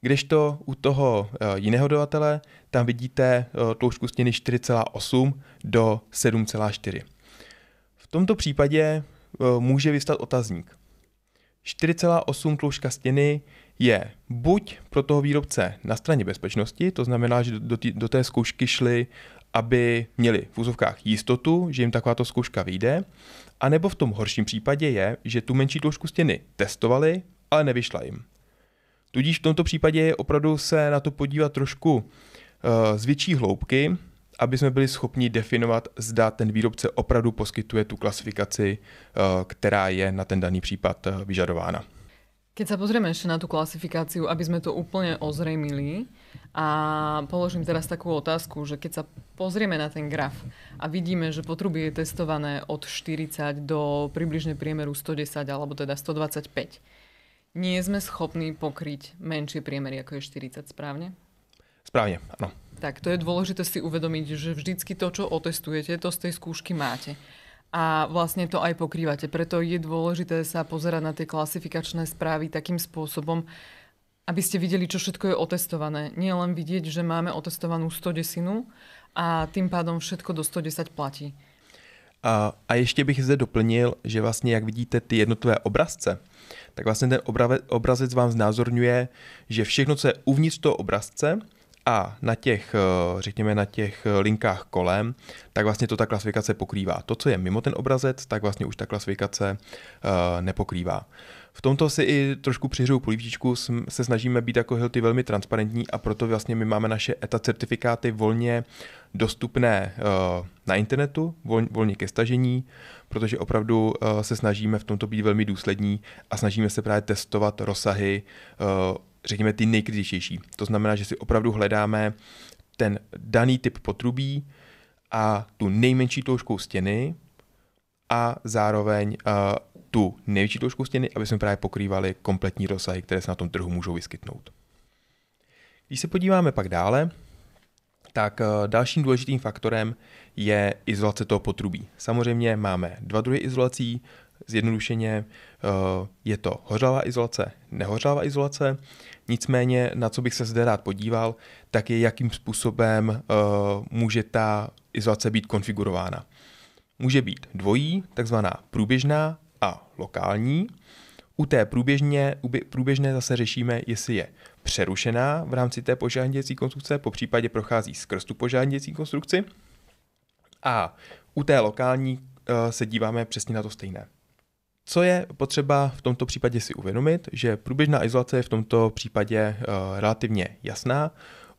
A: kdežto u toho eh, jiného dodatele tam vidíte tloušťku eh, stěny 4,8 do 7,4. V tomto případě může vystat otazník. 4,8 tloušťka stěny je buď pro toho výrobce na straně bezpečnosti, to znamená, že do, do té zkoušky šly aby měli v úzovkách jistotu, že jim takováto zkouška vyjde, nebo v tom horším případě je, že tu menší tloušku stěny testovali, ale nevyšla jim. Tudíž v tomto případě je opravdu se na to podívat trošku eh, z větší hloubky, aby jsme byli schopni definovat, zda ten výrobce opravdu poskytuje tu klasifikaci, eh, která je na ten daný případ eh, vyžadována.
B: Keď sa pozrieme ešte na tú klasifikáciu, aby sme to úplne ozrejmili a položím teraz takú otázku, že keď sa pozrieme na ten graf a vidíme, že potrubie je testované od 40 do približne priemeru 110 alebo teda 125, nie sme schopní pokryť menšie priemery ako je 40, správne?
A: Správne, áno.
B: Tak to je dôležité si uvedomiť, že vždycky to, čo otestujete, to z tej skúšky máte a vlastne to aj pokrývate. Preto je dôležité sa pozerať na tie klasifikačné správy takým spôsobom, aby ste videli, čo všetko je otestované. Nie len vidieť, že máme otestovanú 100 desinu a tým pádom všetko do 110 platí.
A: A, a ještě bych zde doplnil, že vlastně jak vidíte ty jednotlivé obrazce, tak vlastně ten obrazec vám znázorňuje, že všechno, co je uvnitř toho obrazce, a na těch, eh, řekněme, na těch eh, linkách kolem, tak vlastně to ta klasifikace pokrývá. To, co je mimo ten obrazec, tak vlastně už ta klasifikace eh, nepokrývá. V tomto si i trošku přihřeju polívčičku, se snažíme být jako Hilty velmi transparentní a proto vlastně my máme naše ETA certifikáty volně dostupné na internetu, volně ke stažení, protože opravdu se snažíme v tomto být velmi důslední a snažíme se právě testovat rozsahy řekněme, ty nejkritičtější. To znamená, že si opravdu hledáme ten daný typ potrubí a tu nejmenší tloušťkou stěny a zároveň uh, tu největší tloušťkou stěny, aby jsme právě pokrývali kompletní rozsahy, které se na tom trhu můžou vyskytnout. Když se podíváme pak dále, tak eh, dalším důležitým faktorem je izolace toho potrubí. Samozřejmě máme dva druhy izolací, Zjednodušeně eh, je to hořlavá izolace, nehořlavá izolace, nicméně na co bych se zde rád podíval, tak je jakým způsobem eh, může ta izolace být konfigurována. Může být dvojí, takzvaná průběžná a lokální. U té průběžně, u průběžné zase řešíme, jestli je přerušená v rámci té požáděcí konstrukce, po případě prochází skrz tu požáděcí konstrukci. A u té lokální eh, se díváme přesně na to stejné. Co je potřeba v tomto případě si uvědomit, že průběžná izolace je v tomto případě eh, relativně jasná.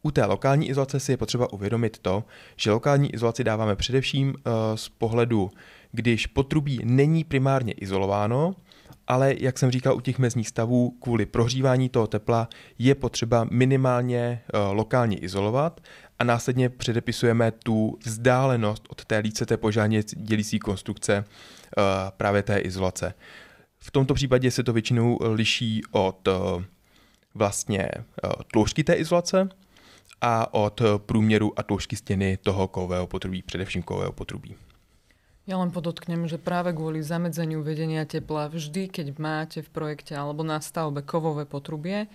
A: U té lokální izolace si je potřeba uvědomit to, že lokální izolaci dáváme především eh, z pohledu, když potrubí není primárně izolováno, ale jak jsem říkal, u těch mezních stavů kvůli prohřívání toho tepla je potřeba minimálně eh, lokálně izolovat a následně předepisujeme tu vzdálenost od té líce té požádně dělící konstrukce eh, právě té izolace. V tomto případě se to většinou liší od eh, vlastně eh, tloušťky té izolace a od průměru a tloušťky stěny toho kového potrubí, především kového potrubí.
B: Ja len podotknem, že práve kvôli zamedzeniu vedenia tepla vždy, keď máte v projekte alebo na stavbe kovové potrubie,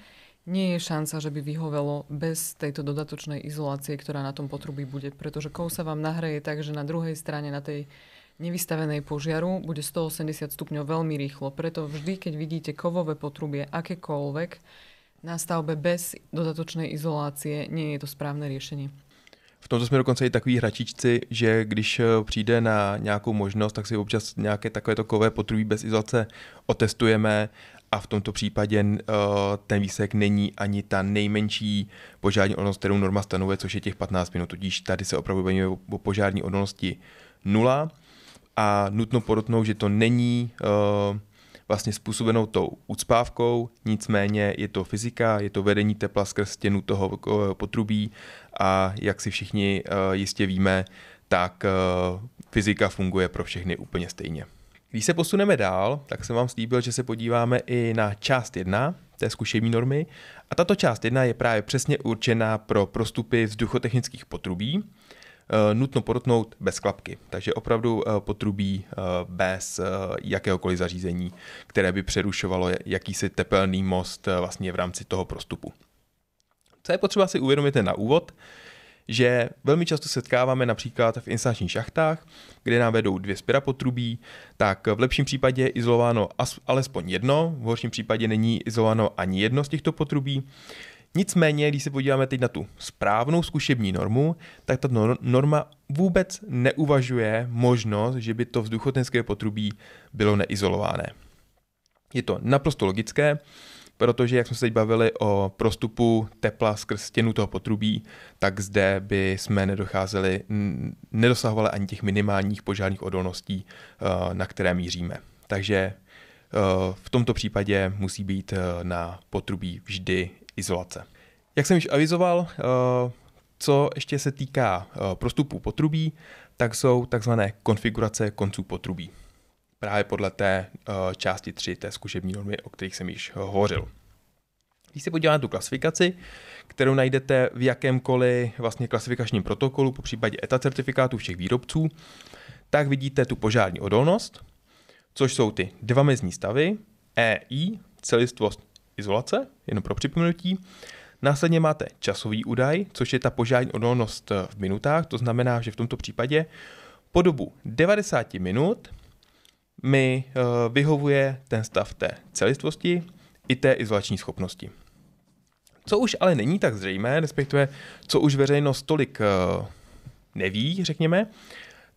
B: nie je šanca, že by vyhovelo bez tejto dodatočnej izolácie, ktorá na tom potrubí bude, pretože kov sa vám nahreje tak, že na druhej strane, na tej nevystavenej požiaru, bude 180 stupňov veľmi rýchlo. Preto vždy, keď vidíte kovové potrubie akékoľvek, na stavbe bez dodatočnej izolácie nie je to správné riešenie.
A: V tomto jsme dokonce i takový hračičci, že když eh, přijde na nějakou možnost, tak si občas nějaké takovéto kové potrubí bez izolace otestujeme a v tomto případě eh, ten výsek není ani ta nejmenší požární odolnost, kterou norma stanovuje, což je těch 15 minut. Tudíž tady se opravdu bavíme o požární odolnosti nula a nutno podotknout, že to není eh, vlastně způsobenou tou ucpávkou, nicméně je to fyzika, je to vedení tepla skrz stěnu toho eh, potrubí a jak si všichni jistě víme, tak fyzika funguje pro všechny úplně stejně. Když se posuneme dál, tak jsem vám slíbil, že se podíváme i na část 1 té zkušební normy. A tato část 1 je právě přesně určená pro prostupy vzduchotechnických potrubí. Eh, nutno porotnout bez klapky, takže opravdu eh, potrubí eh, bez jakéhokoliv zařízení, které by přerušovalo jakýsi tepelný most vlastně v rámci toho prostupu. Co je potřeba si uvědomit na úvod, že velmi často setkáváme například v instančních šachtách, kde nám vedou dvě spira potrubí, tak v lepším případě je izolováno alespoň jedno, v horším případě není izolováno ani jedno z těchto potrubí. Nicméně, když se podíváme teď na tu správnou zkušební normu, tak ta norma vůbec neuvažuje možnost, že by to vzduchotenské potrubí bylo neizolované. Je to naprosto logické, protože jak jsme se teď bavili o prostupu tepla skrz stěnu toho potrubí, tak zde by jsme nedocházeli, nedosahovali ani těch minimálních požádných odolností, eh, na které míříme. Takže eh, v tomto případě musí být eh, na potrubí vždy izolace. Jak jsem již avizoval, co ještě se týká prostupu potrubí, tak jsou takzvané konfigurace konců potrubí právě podle té eh, části 3 té zkušební normy, o kterých jsem již eh, hovořil. Když se podíváme na tu klasifikaci, kterou najdete v jakémkoliv vlastně klasifikačním protokolu, po případě ETA certifikátu všech výrobců, tak vidíte tu požární odolnost, což jsou ty dva mezní stavy, EI, celistvost izolace, jenom pro připomenutí. Následně máte časový údaj, což je ta požární odolnost eh, v minutách, to znamená, že v tomto případě po dobu 90 minut mi eh, vyhovuje ten stav té celistvosti i té izolační schopnosti. Co už ale není tak zřejmé, respektive co už veřejnost tolik eh, neví, řekněme,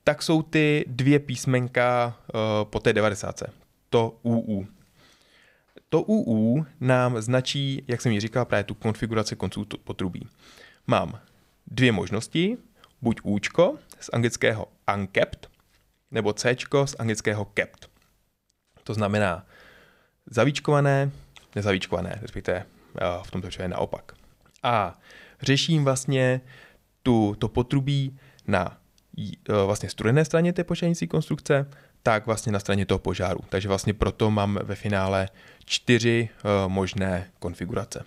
A: tak jsou ty dvě písmenka eh, po té 90. To UU. To UU nám značí, jak jsem ji říkal, právě tu konfiguraci konců potrubí. Mám dvě možnosti, buď účko z anglického unkept nebo C z anglického kept. To znamená zavíčkované, nezavíčkované, respektive eh, v tomto případě naopak. A řeším vlastně tu, to potrubí na eh, vlastně studené straně té počáteční konstrukce, tak vlastně na straně toho požáru. Takže vlastně proto mám ve finále čtyři eh, možné konfigurace.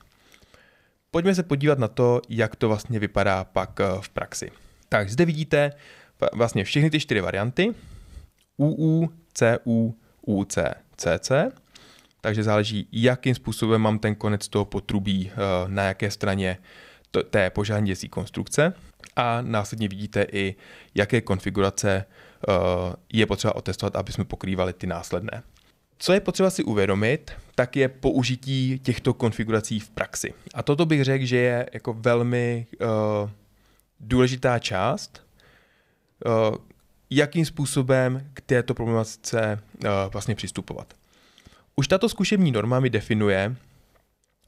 A: Pojďme se podívat na to, jak to vlastně vypadá pak v praxi. Tak zde vidíte vlastně všechny ty čtyři varianty, UU, CU, UC, CC. Takže záleží, jakým způsobem mám ten konec toho potrubí, eh, na jaké straně té požádaněcí konstrukce. A následně vidíte i, jaké konfigurace eh, je potřeba otestovat, aby jsme pokrývali ty následné. Co je potřeba si uvědomit, tak je použití těchto konfigurací v praxi. A toto bych řekl, že je jako velmi uh, důležitá část, uh, jakým způsobem k této problematice uh, vlastně přistupovat. Už tato zkušební norma mi definuje,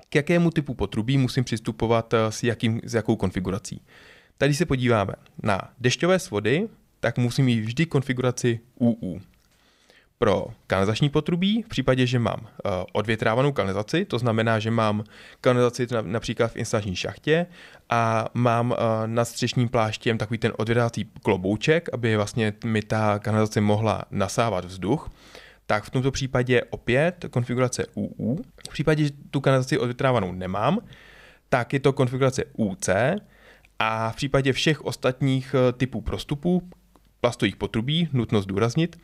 A: k jakému typu potrubí musím přistupovat eh, s, jakým, s jakou konfigurací. Tady se podíváme na dešťové svody, tak musím mít vždy konfiguraci UU pro kanalizační potrubí, v případě, že mám eh, odvětrávanou kanalizaci, to znamená, že mám kanalizaci například v instalační šachtě a mám eh, nad střešním pláštěm takový ten odvětrávací klobouček, aby vlastně mi ta kanalizace mohla nasávat vzduch, tak v tomto případě opět konfigurace UU. V případě, že tu kanalizaci odvětrávanou nemám, tak je to konfigurace UC a v případě všech ostatních eh, typů prostupů, plastových potrubí, nutno zdůraznit,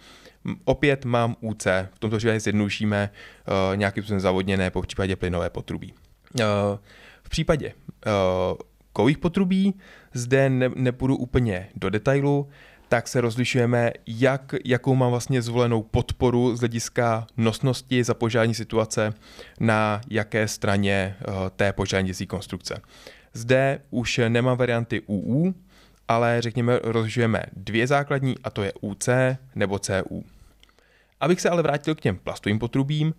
A: Opět mám UC, v tomto případě zjednodušíme uh, nějakým způsobem zavodněné, po případě plynové potrubí. Uh, v případě uh, kových potrubí, zde ne, nepůjdu úplně do detailu, tak se rozlišujeme, jak, jakou mám vlastně zvolenou podporu z hlediska nosnosti za požární situace na jaké straně uh, té požární konstrukce. Zde už nemám varianty UU, ale řekněme rozlišujeme dvě základní a to je UC nebo CU. Abych se ale vrátil k těm plastovým potrubím,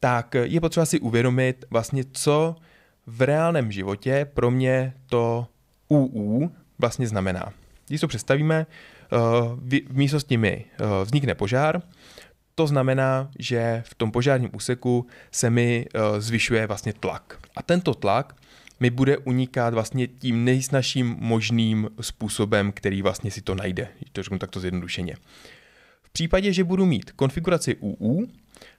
A: tak je potřeba si uvědomit vlastně, co v reálném životě pro mě to UU vlastně znamená. Když to představíme, eh, v místnosti mi eh, vznikne požár, to znamená, že v tom požárním úseku se mi eh, zvyšuje vlastně tlak. A tento tlak mi bude unikat vlastně tím nejsnažším možným způsobem, který vlastně si to najde, to řeknu takto zjednodušeně. V případě, že budu mít konfiguraci UU,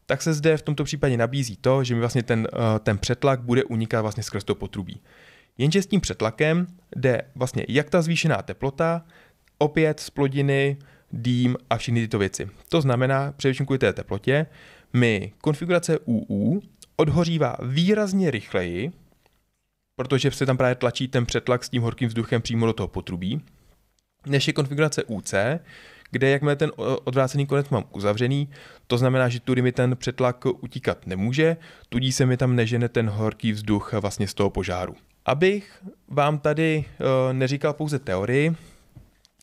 A: tak se zde v tomto případě nabízí to, že mi vlastně ten, eh, ten přetlak bude unikat vlastně skrz to potrubí. Jenže s tím přetlakem jde vlastně jak ta zvýšená teplota, opět z plodiny, dým a všechny tyto věci. To znamená, především kvůli té teplotě, mi konfigurace UU odhořívá výrazně rychleji protože se tam právě tlačí ten přetlak s tím horkým vzduchem přímo do toho potrubí, než je konfigurace UC, kde jakmile ten eh, odvrácený konec mám uzavřený, to znamená, že tudy mi ten přetlak utíkat nemůže, tudí se mi tam nežene ten horký vzduch vlastně z toho požáru. Abych vám tady eh, neříkal pouze teorii,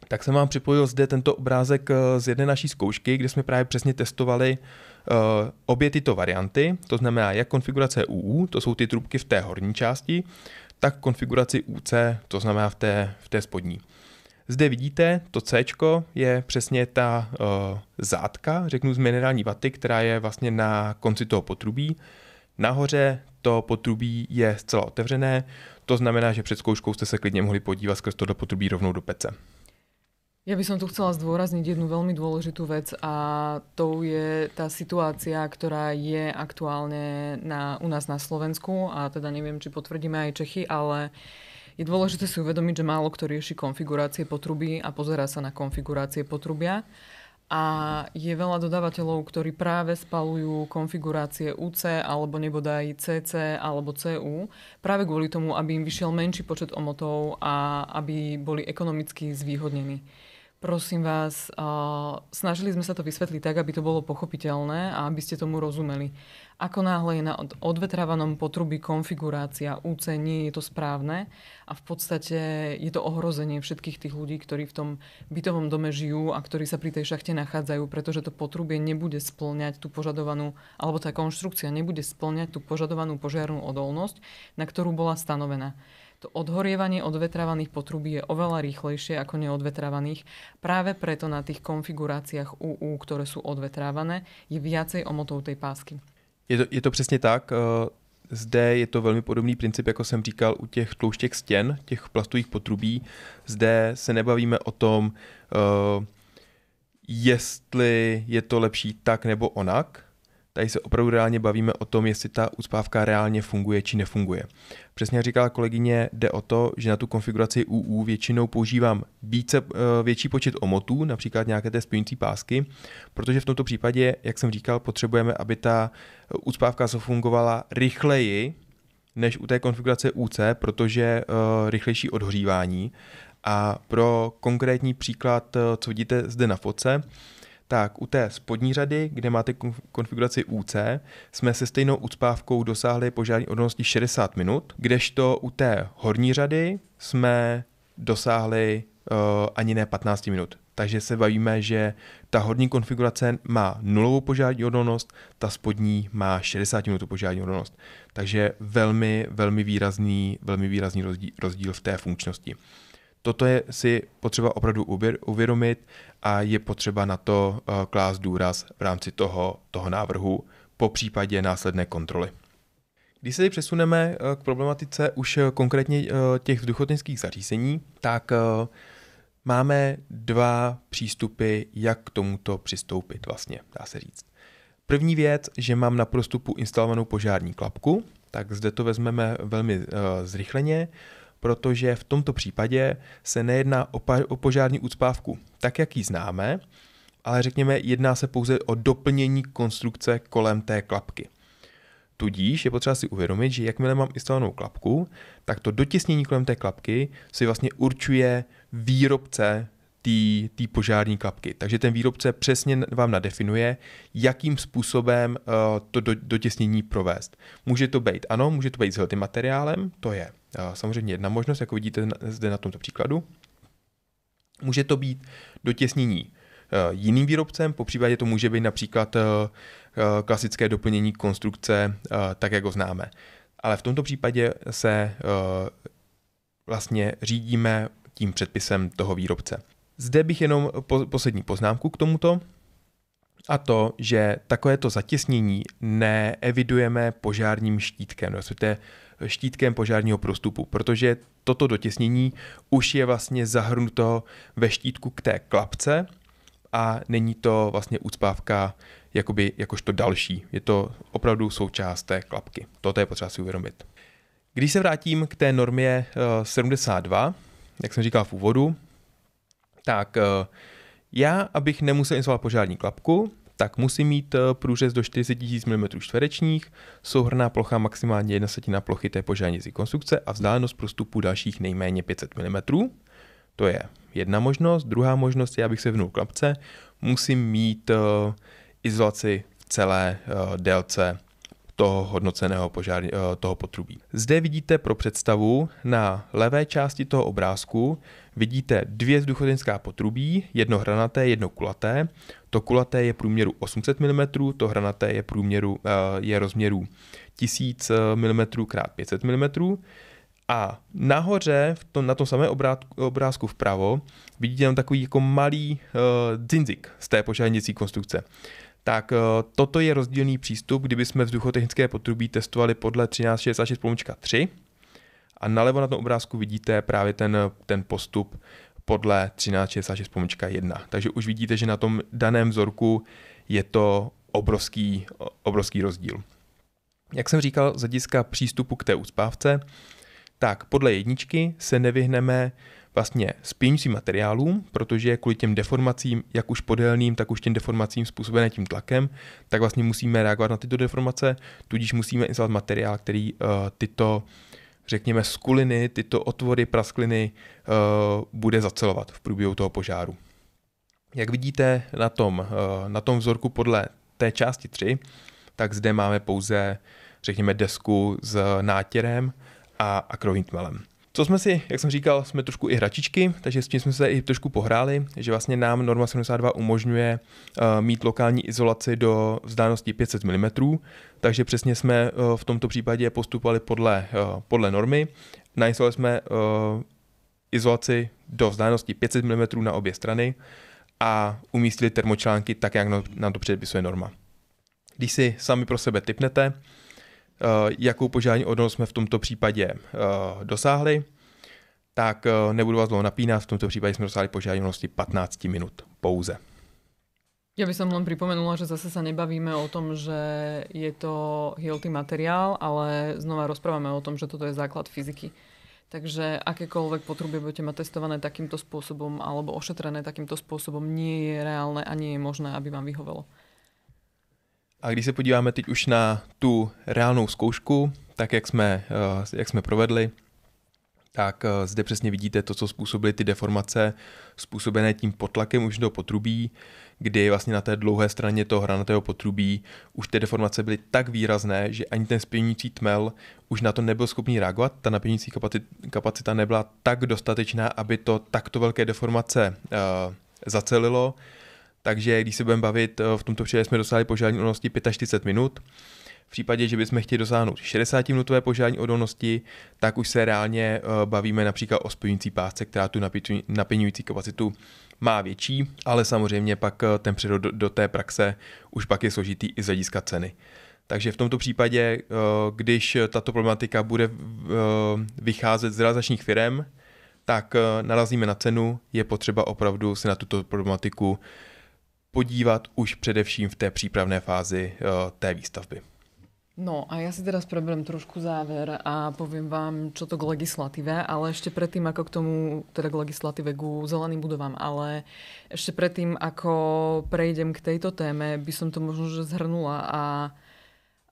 A: tak jsem vám připojil zde tento obrázek eh, z jedné naší zkoušky, kde jsme právě přesně testovali uh, Eh, obě tyto varianty, to znamená jak konfigurace UU, to jsou ty trubky v té horní části, tak konfiguraci UC, to znamená v té, v té spodní. Zde vidíte, to C je přesně ta uh, zátka, řeknu z minerální vaty, která je vlastně na konci toho potrubí. Nahoře to potrubí je zcela otevřené, to znamená, že před zkouškou jste se klidně mohli podívat skrz to do potrubí rovnou do pece.
B: Ja by som tu chcela zdôrazniť jednu veľmi dôležitú vec a to je tá situácia, ktorá je aktuálne na, u nás na Slovensku a teda neviem, či potvrdíme aj Čechy, ale je dôležité si uvedomiť, že málo kto rieši konfigurácie potruby a pozera sa na konfigurácie potrubia. A je veľa dodávateľov, ktorí práve spalujú konfigurácie UC alebo nebodaj CC alebo CU práve kvôli tomu, aby im vyšiel menší počet omotov a aby boli ekonomicky zvýhodnení. Prosím vás, uh, snažili sme sa to vysvetliť tak, aby to bolo pochopiteľné a aby ste tomu rozumeli. Ako náhle je na odvetrávanom potrubí konfigurácia UC, nie je to správne a v podstate je to ohrozenie všetkých tých ľudí, ktorí v tom bytovom dome žijú a ktorí sa pri tej šachte nachádzajú, pretože to potrubie nebude splňať tú požadovanú, alebo tá konštrukcia nebude splňať tú požadovanú požiarnú odolnosť, na ktorú bola stanovená. To odhorievanie odvetrávaných potrubí je oveľa rýchlejšie ako neodvetrávaných. Práve preto na tých konfiguráciách UU, ktoré sú odvetrávané, je viacej omotov tej pásky.
A: Je to, je to přesně tak. Eh, zde je to velmi podobný princip, jako jsem říkal, u těch tlouštěch stěn, těch plastových potrubí. Zde se nebavíme o tom, eh, jestli je to lepší tak nebo onak, Tady se opravdu reálně bavíme o tom, jestli ta uspávka reálně funguje či nefunguje. Přesně jak říkala kolegyně, jde o to, že na tu konfiguraci UU většinou používám více, eh, větší počet omotů, například nějaké té spojující pásky, protože v tomto případě, jak jsem říkal, potřebujeme, aby ta eh, uspávka zafungovala rychleji než u té konfigurace UC, protože eh, rychlejší odhřívání. A pro konkrétní příklad, co vidíte zde na fotce, tak u té spodní řady, kde máte konfiguraci UC, jsme se stejnou ucpávkou dosáhli požární odolnosti 60 minut, kdežto u té horní řady jsme dosáhli uh, ani ne 15 minut. Takže se bavíme, že ta horní konfigurace má nulovou požární odolnost, ta spodní má 60 minut požární odolnost. Takže velmi, velmi výrazný, velmi výrazný rozdíl, rozdíl v té funkčnosti. Toto je si potřeba opravdu uvědomit a je potřeba na to eh, klást důraz v rámci toho, toho návrhu, po případě následné kontroly. Když se přesuneme eh, k problematice už eh, konkrétně těch vzduchotnických zařízení, tak máme dva přístupy, jak k tomuto přistoupit vlastně, dá se říct. První věc, že mám na prostupu instalovanou požární klapku, tak zde to vezmeme velmi zrychleně protože v tomto případě se nejedná o, pa- o požární ucpávku tak, jak ji známe, ale řekněme, jedná se pouze o doplnění konstrukce kolem té klapky. Tudíž je potřeba si uvědomit, že jakmile mám instalovanou klapku, tak to dotěsnění kolem té klapky si vlastně určuje výrobce té požární kapky. Takže ten výrobce přesně vám nadefinuje, jakým způsobem uh, to do, dotěsnění provést. Může to být, ano, může to být s tím materiálem, to je uh, samozřejmě jedna možnost, jako vidíte zde na tomto příkladu. Může to být dotěsnění eh, jiným výrobcem, po případě to může být například klasické doplnění konstrukce, tak jak ho známe. Ale v tomto případě se vlastně řídíme tím předpisem toho výrobce. Zde bych jenom po, poslední poznámku k tomuto, a to, že takovéto zatěsnění neevidujeme požárním štítkem, respektive štítkem požárního prostupu, protože toto dotěsnění už je vlastně zahrnuto ve štítku k té klapce a není to vlastně ucpávka jakoby jakožto další. Je to opravdu součást té klapky. Toto je potřeba si uvědomit. Když se vrátím k té normě 72, eh, jak jsem říkal v úvodu, tak eh, já, abych nemusel instalovat požární klapku, tak musím mít eh, průřez do 40 000 mm čtverečních, souhrná plocha maximálně 1 setina plochy té požární konstrukce a vzdálenost prostupu dalších nejméně 500 mm. To je jedna možnost. Druhá možnost je, abych se vnul klapce, musím mít eh, izolaci v celé délce toho hodnoceného požár, eh, toho potrubí. Zde vidíte pro představu na levé části toho obrázku vidíte dvě vzduchodynská potrubí, jedno hranaté, jedno kulaté. To kulaté je průměru 800 mm, to hranaté je průměru eh, je rozměru 1000 mm x 500 mm. A nahoře, v tom, na tom samém obrázku, obrázku vpravo, vidíte tam takový jako malý uh, dzinzik z té požárnicí konstrukce tak eh, toto je rozdílný přístup, kdyby jsme vzduchotechnické potrubí testovali podle 1366.3 a nalevo na tom obrázku vidíte právě ten, ten postup podle 1366.1. Takže už vidíte, že na tom daném vzorku je to obrovský, obrovský rozdíl. Jak jsem říkal, z hlediska přístupu k té uspávce, tak podle jedničky se nevyhneme vlastně spínící materiálům, protože kvůli těm deformacím, jak už podélným, tak už těm deformacím způsobené tím tlakem, tak vlastně musíme reagovat na tyto deformace, tudíž musíme instalovat materiál, který uh, tyto řekněme skuliny, tyto otvory, praskliny uh, bude zacelovat v průběhu toho požáru. Jak vidíte na tom, uh, na tom vzorku podle té části 3, tak zde máme pouze, řekněme, desku s nátěrem a tmelem. Co jsme si, jak jsem říkal, jsme trošku i hračičky, takže s tím jsme se i trošku pohráli, že vlastně nám norma 72 umožňuje uh, mít lokální izolaci do vzdálenosti 500 mm, takže přesně jsme uh, v tomto případě postupovali podle, uh, podle normy. Nainstalovali jsme uh, izolaci do vzdálenosti 500 mm na obě strany a umístili termočlánky tak, jak nám to předpisuje norma. Když si sami pro sebe typnete, Eh, jakou požádání odolnost jsme v tomto případě eh, dosáhli, tak eh, nebudu vás dlouho napínat, v tomto případě jsme dosáhli požádání odolnosti 15 minut pouze.
B: Ja by som len pripomenula, že zase sa nebavíme o tom, že je to healthy materiál, ale znova rozprávame o tom, že toto je základ fyziky. Takže akékoľvek potrubie budete mať testované takýmto spôsobom alebo ošetrené takýmto spôsobom, nie je reálne a nie je možné, aby vám vyhovelo.
A: A když se podíváme teď už na tu reálnou zkoušku, tak jak jsme, eh, jak jsme provedli, tak eh, zde přesně vidíte to, co způsobily ty deformace způsobené tím potlakem už do potrubí, kdy vlastně na té dlouhé straně toho hranatého potrubí už ty deformace byly tak výrazné, že ani ten spěňující tmel už na to nebyl schopný reagovat. Ta napěňující kapacita nebyla tak dostatečná, aby to takto velké deformace uh, zacelilo takže když se budeme bavit, eh, v tomto případě, jsme dosáhli požádání odolnosti 45 minut. V případě, že bychom chtěli dosáhnout 60-minutové požádání odolnosti, tak už se reálně eh, bavíme například o spojující pásce, která tu napěňující kapacitu má větší, ale samozřejmě pak eh, ten přerod do té praxe už pak je složitý i z hlediska ceny. Takže v tomto případě, když tato problematika bude vycházet z realizačních firm, tak narazíme na cenu, je potřeba opravdu si na tuto problematiku podívat už především v té přípravné fázi eh, té výstavby.
B: No a ja si teraz preberem trošku záver a poviem vám, čo to k legislatíve, ale ešte predtým, ako k tomu, teda k legislatíve, k zeleným budovám, ale ešte predtým, ako prejdem k tejto téme, by som to možno že zhrnula a,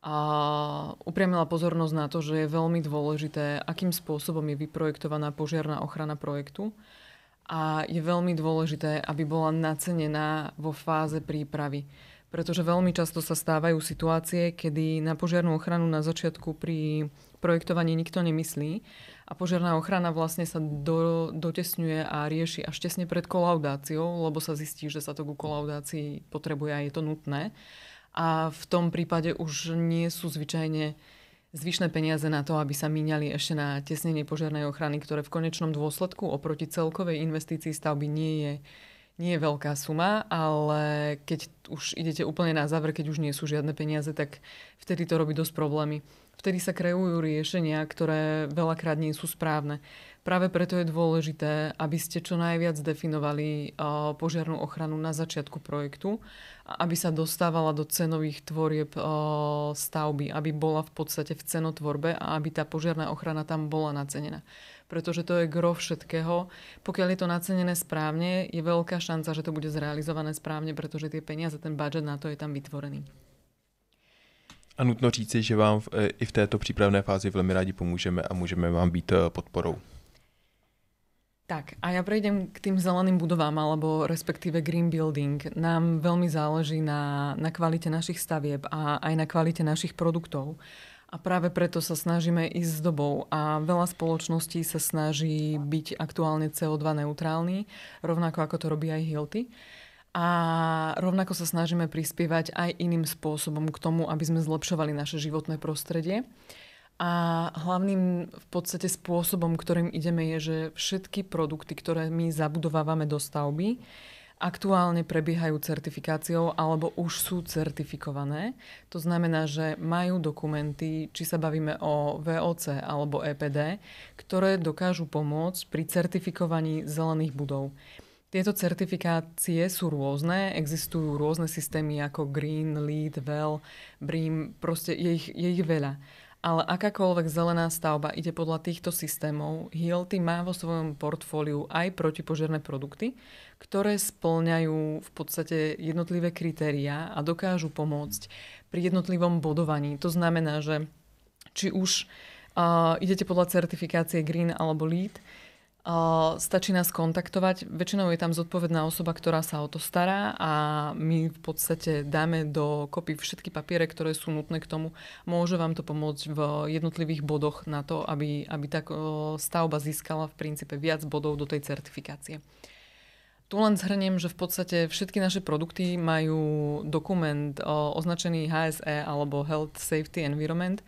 B: a upriamila pozornosť na to, že je veľmi dôležité, akým spôsobom je vyprojektovaná požiarná ochrana projektu a je veľmi dôležité, aby bola nacenená vo fáze prípravy. Pretože veľmi často sa stávajú situácie, kedy na požiarnú ochranu na začiatku pri projektovaní nikto nemyslí a požiarná ochrana vlastne sa do, dotesňuje a rieši až tesne pred kolaudáciou, lebo sa zistí, že sa to ku kolaudácii potrebuje a je to nutné. A v tom prípade už nie sú zvyčajne uh, zvyšné peniaze na to, aby sa míňali ešte na tesnenie požiarnej ochrany, ktoré v konečnom dôsledku oproti celkovej investícii stavby nie je nie je veľká suma, ale keď už idete úplne na záver, keď už nie sú žiadne peniaze, tak vtedy to robí dosť problémy. Vtedy sa kreujú riešenia, ktoré veľakrát nie sú správne. Práve preto je dôležité, aby ste čo najviac definovali eh, požiarnú ochranu na začiatku projektu aby sa dostávala do cenových tvorieb eh, stavby, aby bola v podstate v cenotvorbe a aby tá požiarná ochrana tam bola nacenená. Pretože to je gro všetkého. Pokiaľ je to nacenené správne, je veľká šanca, že to bude zrealizované správne, pretože tie peniaze, ten budget na to je tam vytvorený.
A: A nutno říci, že vám v, eh, i v této přípravné fázi velmi rádi pomůžeme a můžeme vám být eh, podporou.
B: Tak a ja prejdem k tým zeleným budovám alebo respektíve green building. Nám veľmi záleží na, na kvalite našich stavieb a aj na kvalite našich produktov. A práve preto sa snažíme ísť s dobou a veľa spoločností sa snaží byť aktuálne CO2 neutrálny, rovnako ako to robí aj Hilti. A rovnako sa snažíme prispievať aj iným spôsobom k tomu, aby sme zlepšovali naše životné prostredie. A hlavným v podstate spôsobom, ktorým ideme, je, že všetky produkty, ktoré my zabudovávame do stavby, aktuálne prebiehajú certifikáciou alebo už sú certifikované. To znamená, že majú dokumenty, či sa bavíme o VOC alebo EPD, ktoré dokážu pomôcť pri certifikovaní zelených budov. Tieto certifikácie sú rôzne, existujú rôzne systémy ako Green, Lead, Well, BREEAM, proste je ich, je ich veľa. Ale akákoľvek zelená stavba ide podľa týchto systémov, Hilti má vo svojom portfóliu aj protipožerné produkty, ktoré splňajú v podstate jednotlivé kritériá a dokážu pomôcť pri jednotlivom bodovaní. To znamená, že či už uh, idete podľa certifikácie Green alebo Lead stačí nás kontaktovať. Väčšinou je tam zodpovedná osoba, ktorá sa o to stará a my v podstate dáme do kopy všetky papiere, ktoré sú nutné k tomu. Môže vám to pomôcť v jednotlivých bodoch na to, aby, aby tá stavba získala v princípe viac bodov do tej certifikácie. Tu len zhrniem, že v podstate všetky naše produkty majú dokument označený HSE alebo Health Safety Environment,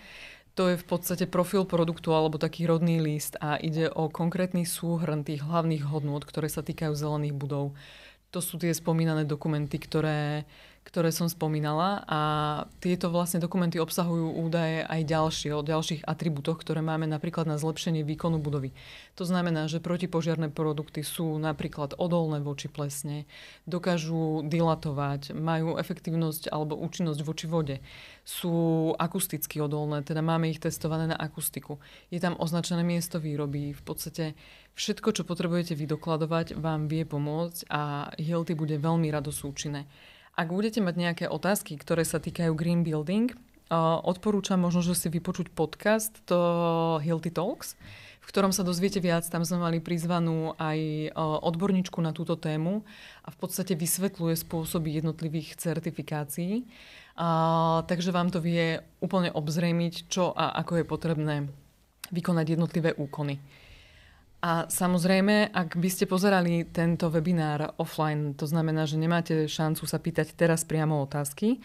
B: to je v podstate profil produktu alebo taký rodný list a ide o konkrétny súhrn tých hlavných hodnôt, ktoré sa týkajú zelených budov. To sú tie spomínané dokumenty, ktoré uh, ktoré som spomínala a tieto vlastne dokumenty obsahujú údaje aj ďalšie o ďalších atribútoch, ktoré máme napríklad na zlepšenie výkonu budovy. To znamená, že protipožiarné produkty sú napríklad odolné voči plesne, dokážu dilatovať, majú efektívnosť alebo účinnosť voči vode, sú akusticky odolné, teda máme ich testované na akustiku. Je tam označené miesto výroby, v podstate všetko, čo potrebujete vydokladovať, vám vie pomôcť a Hilti bude veľmi rado súčinné. Ak budete mať nejaké otázky, ktoré sa týkajú green building, eh, odporúčam možno, že si vypočuť podcast to eh, Hilti Talks, v ktorom sa dozviete viac. Tam sme mali prizvanú aj eh, odborníčku na túto tému a v podstate vysvetľuje spôsoby jednotlivých certifikácií. takže vám to vie úplne obzrejmiť, čo a ako je potrebné vykonať jednotlivé úkony. A samozrejme, ak by ste pozerali tento webinár offline, to znamená, že nemáte šancu sa pýtať teraz priamo otázky,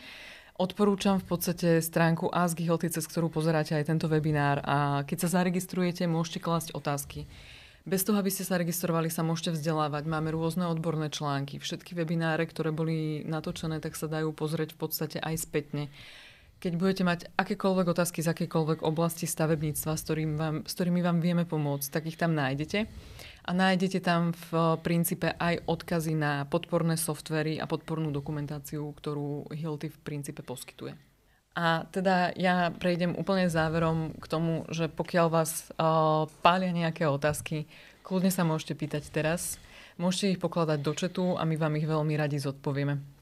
B: Odporúčam v podstate stránku Ask Healthy, cez ktorú pozeráte aj tento webinár a keď sa zaregistrujete, môžete klásť otázky. Bez toho, aby ste sa registrovali, sa môžete vzdelávať. Máme rôzne odborné články. Všetky webináre, ktoré boli natočené, tak sa dajú pozrieť v podstate aj spätne. Keď budete mať akékoľvek otázky z akékoľvek oblasti stavebníctva, s, ktorým vám, s ktorými vám vieme pomôcť, tak ich tam nájdete. A nájdete tam v eh, princípe aj odkazy na podporné softvery a podpornú dokumentáciu, ktorú Hilti v princípe poskytuje. A teda ja prejdem úplne záverom k tomu, že pokiaľ vás uh, pália nejaké otázky, kľudne sa môžete pýtať teraz. Môžete ich pokladať do četu a my vám ich veľmi radi zodpovieme.